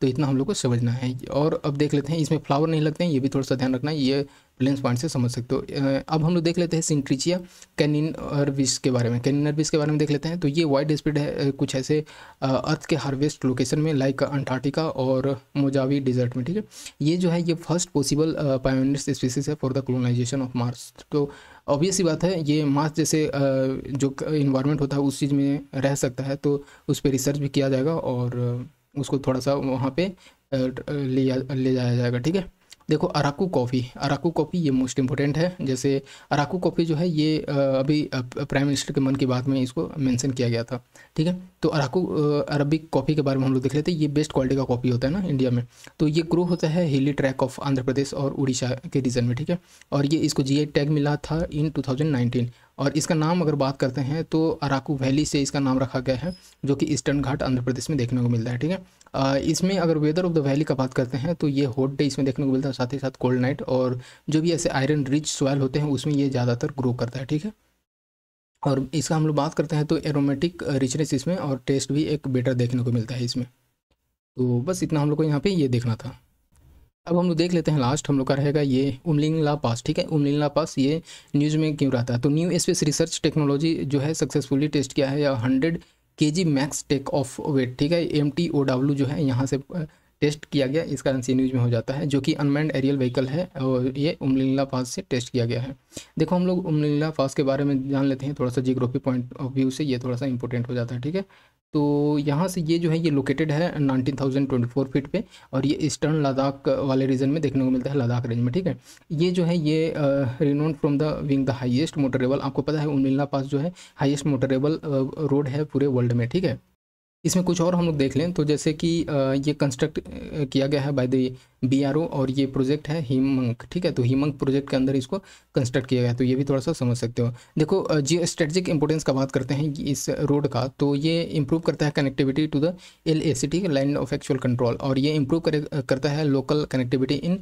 [SPEAKER 1] तो इतना हम लोग को समझना है और अब देख लेते हैं इसमें फ्लावर नहीं लगते हैं ये भी थोड़ा सा ध्यान रखना है ये लेंस पॉइंट से समझ सकते हो अब हम लोग देख लेते हैं सिंट्रीचिया कैनिन अर्विस के बारे में कैनिन अर्विस के बारे में देख लेते हैं तो ये वाइड स्पीड है कुछ ऐसे अर्थ के हार्वेस्ट लोकेशन में लाइक अंटार्कटिका और मोजावी डिजर्ट में ठीक है ये जो है ये फर्स्ट पॉसिबल पायोनियर स्पीसीज है for the colonization of Mars तो ऑब्वियस ही बात है ये मार्स जैसे जो इन्वायरमेंट होता है उस चीज़ में रह सकता है तो उस पर रिसर्च भी किया जाएगा और उसको थोड़ा सा वहाँ पर ले जाया जाएगा ठीक है देखो अराकू कॉफ़ी अराकू कॉफ़ी ये मोस्ट इम्पोर्टेंट है जैसे अराकू कॉफ़ी जो है ये अभी प्राइम मिनिस्टर के मन की बात में इसको मेंशन किया गया था ठीक है तो अराकू अरबिक कॉफ़ी के बारे में हम लोग देख लेते हैं ये बेस्ट क्वालिटी का कॉफ़ी होता है ना इंडिया में तो ये ग्रो होता है हिली ट्रैक ऑफ आंध्र प्रदेश और उड़ीसा के रीजन में ठीक है और ये इसको जी टैग मिला था इन टू और इसका नाम अगर बात करते हैं तो अराकू वैली से इसका नाम रखा गया है जो कि ईस्टर्न घाट आंध्र प्रदेश में देखने को मिलता है ठीक है इसमें अगर वेदर ऑफ द वैली का बात करते हैं तो ये हॉट डे इसमें देखने को मिलता है साथ ही साथ कोल्ड नाइट और जो भी ऐसे आयरन रिच सॉयल होते हैं उसमें ये ज़्यादातर ग्रो करता है ठीक है और इसका हम लोग बात करते हैं तो एरोमेटिक रिचनेस इसमें और टेस्ट भी एक बेटर देखने को मिलता है इसमें तो बस इतना हम लोग को यहाँ पर ये देखना था अब हम लोग देख लेते हैं लास्ट हम लोग का रहेगा ये उमलिंगला पास ठीक है उमलिंगला पास ये न्यूज़ में क्यों रहता है तो न्यू स्पेस रिसर्च टेक्नोलॉजी जो है सक्सेसफुली टेस्ट किया है या hundred K G max take off weight ठीक है एम टी ओ जो है यहाँ से टेस्ट किया गया इस कारण सी न्यूज में हो जाता है जो कि अनमैंड एरियल व्हीकल है और ये उमलिला पास से टेस्ट किया गया है देखो हम लोग उमलिला पास के बारे में जान लेते हैं थोड़ा सा जियोग्राफी पॉइंट ऑफ व्यू से ये थोड़ा सा इंपॉर्टेंट हो जाता है ठीक है तो यहाँ से ये जो है ये लोकेटेड है फोर फीट पे और ये ईस्टर्न लद्दाख वाले रीजन में देखने को मिलता है लद्दाख रेंज में ठीक है ये जो है ये renowned from the wing the highest motorable आपको पता है उमिलना पास जो है हाइएस्ट मोटरेबल रोड है पूरे वर्ल्ड में ठीक है इसमें कुछ और हम लोग देख लें तो जैसे कि ये कंस्ट्रक्ट किया गया है बाय द बी और ये प्रोजेक्ट है हिमंक ठीक है तो हिमंक प्रोजेक्ट के अंदर इसको कंस्ट्रक्ट किया गया है तो ये भी थोड़ा सा समझ सकते हो देखो जी स्ट्रेटजिक इंपोर्टेंस का बात करते हैं इस रोड का तो ये इम्प्रूव करता है connectivity to the L A C T line of actual control और ये इंप्रूव करता है local connectivity in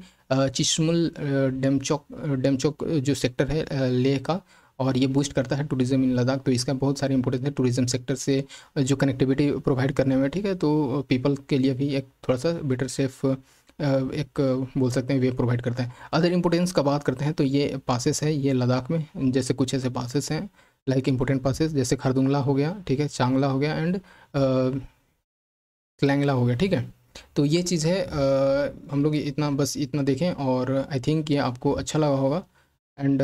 [SPEAKER 1] Chushul Demchok Demchok जो सेक्टर है लेह का और ये बूस्ट करता है टूरिज्म इन लद्दाख तो इसका बहुत सारे इंपोर्टेंस है टूरिज्म सेक्टर से जो कनेक्टिविटी प्रोवाइड करने में ठीक है तो पीपल के लिए भी एक थोड़ा सा बेटर सेफ एक बोल सकते हैं वे प्रोवाइड करता है अदर इंपोर्टेंस का बात करते हैं तो ये पासेस है ये लद्दाख में जैसे कुछ ऐसे पासेस हैं लाइक इम्पोर्टेंट पासिस जैसे खरदुंगला हो गया ठीक है चांगला हो गया एंड क्लैंगला हो गया ठीक है तो ये चीज़ है आ, हम लोग इतना बस इतना देखें और आई थिंक ये आपको अच्छा लगा होगा एंड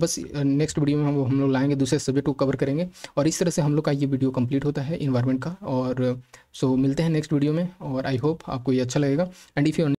[SPEAKER 1] बस नेक्स्ट वीडियो में हम हम लोग लाएंगे दूसरे सब्जेक्ट को कवर करेंगे और इस तरह से हम लोग का ये वीडियो कंप्लीट होता है इन्वायरमेंट का और सो मिलते हैं नेक्स्ट वीडियो में और आई होप आपको ये अच्छा लगेगा एंड इफ़ यू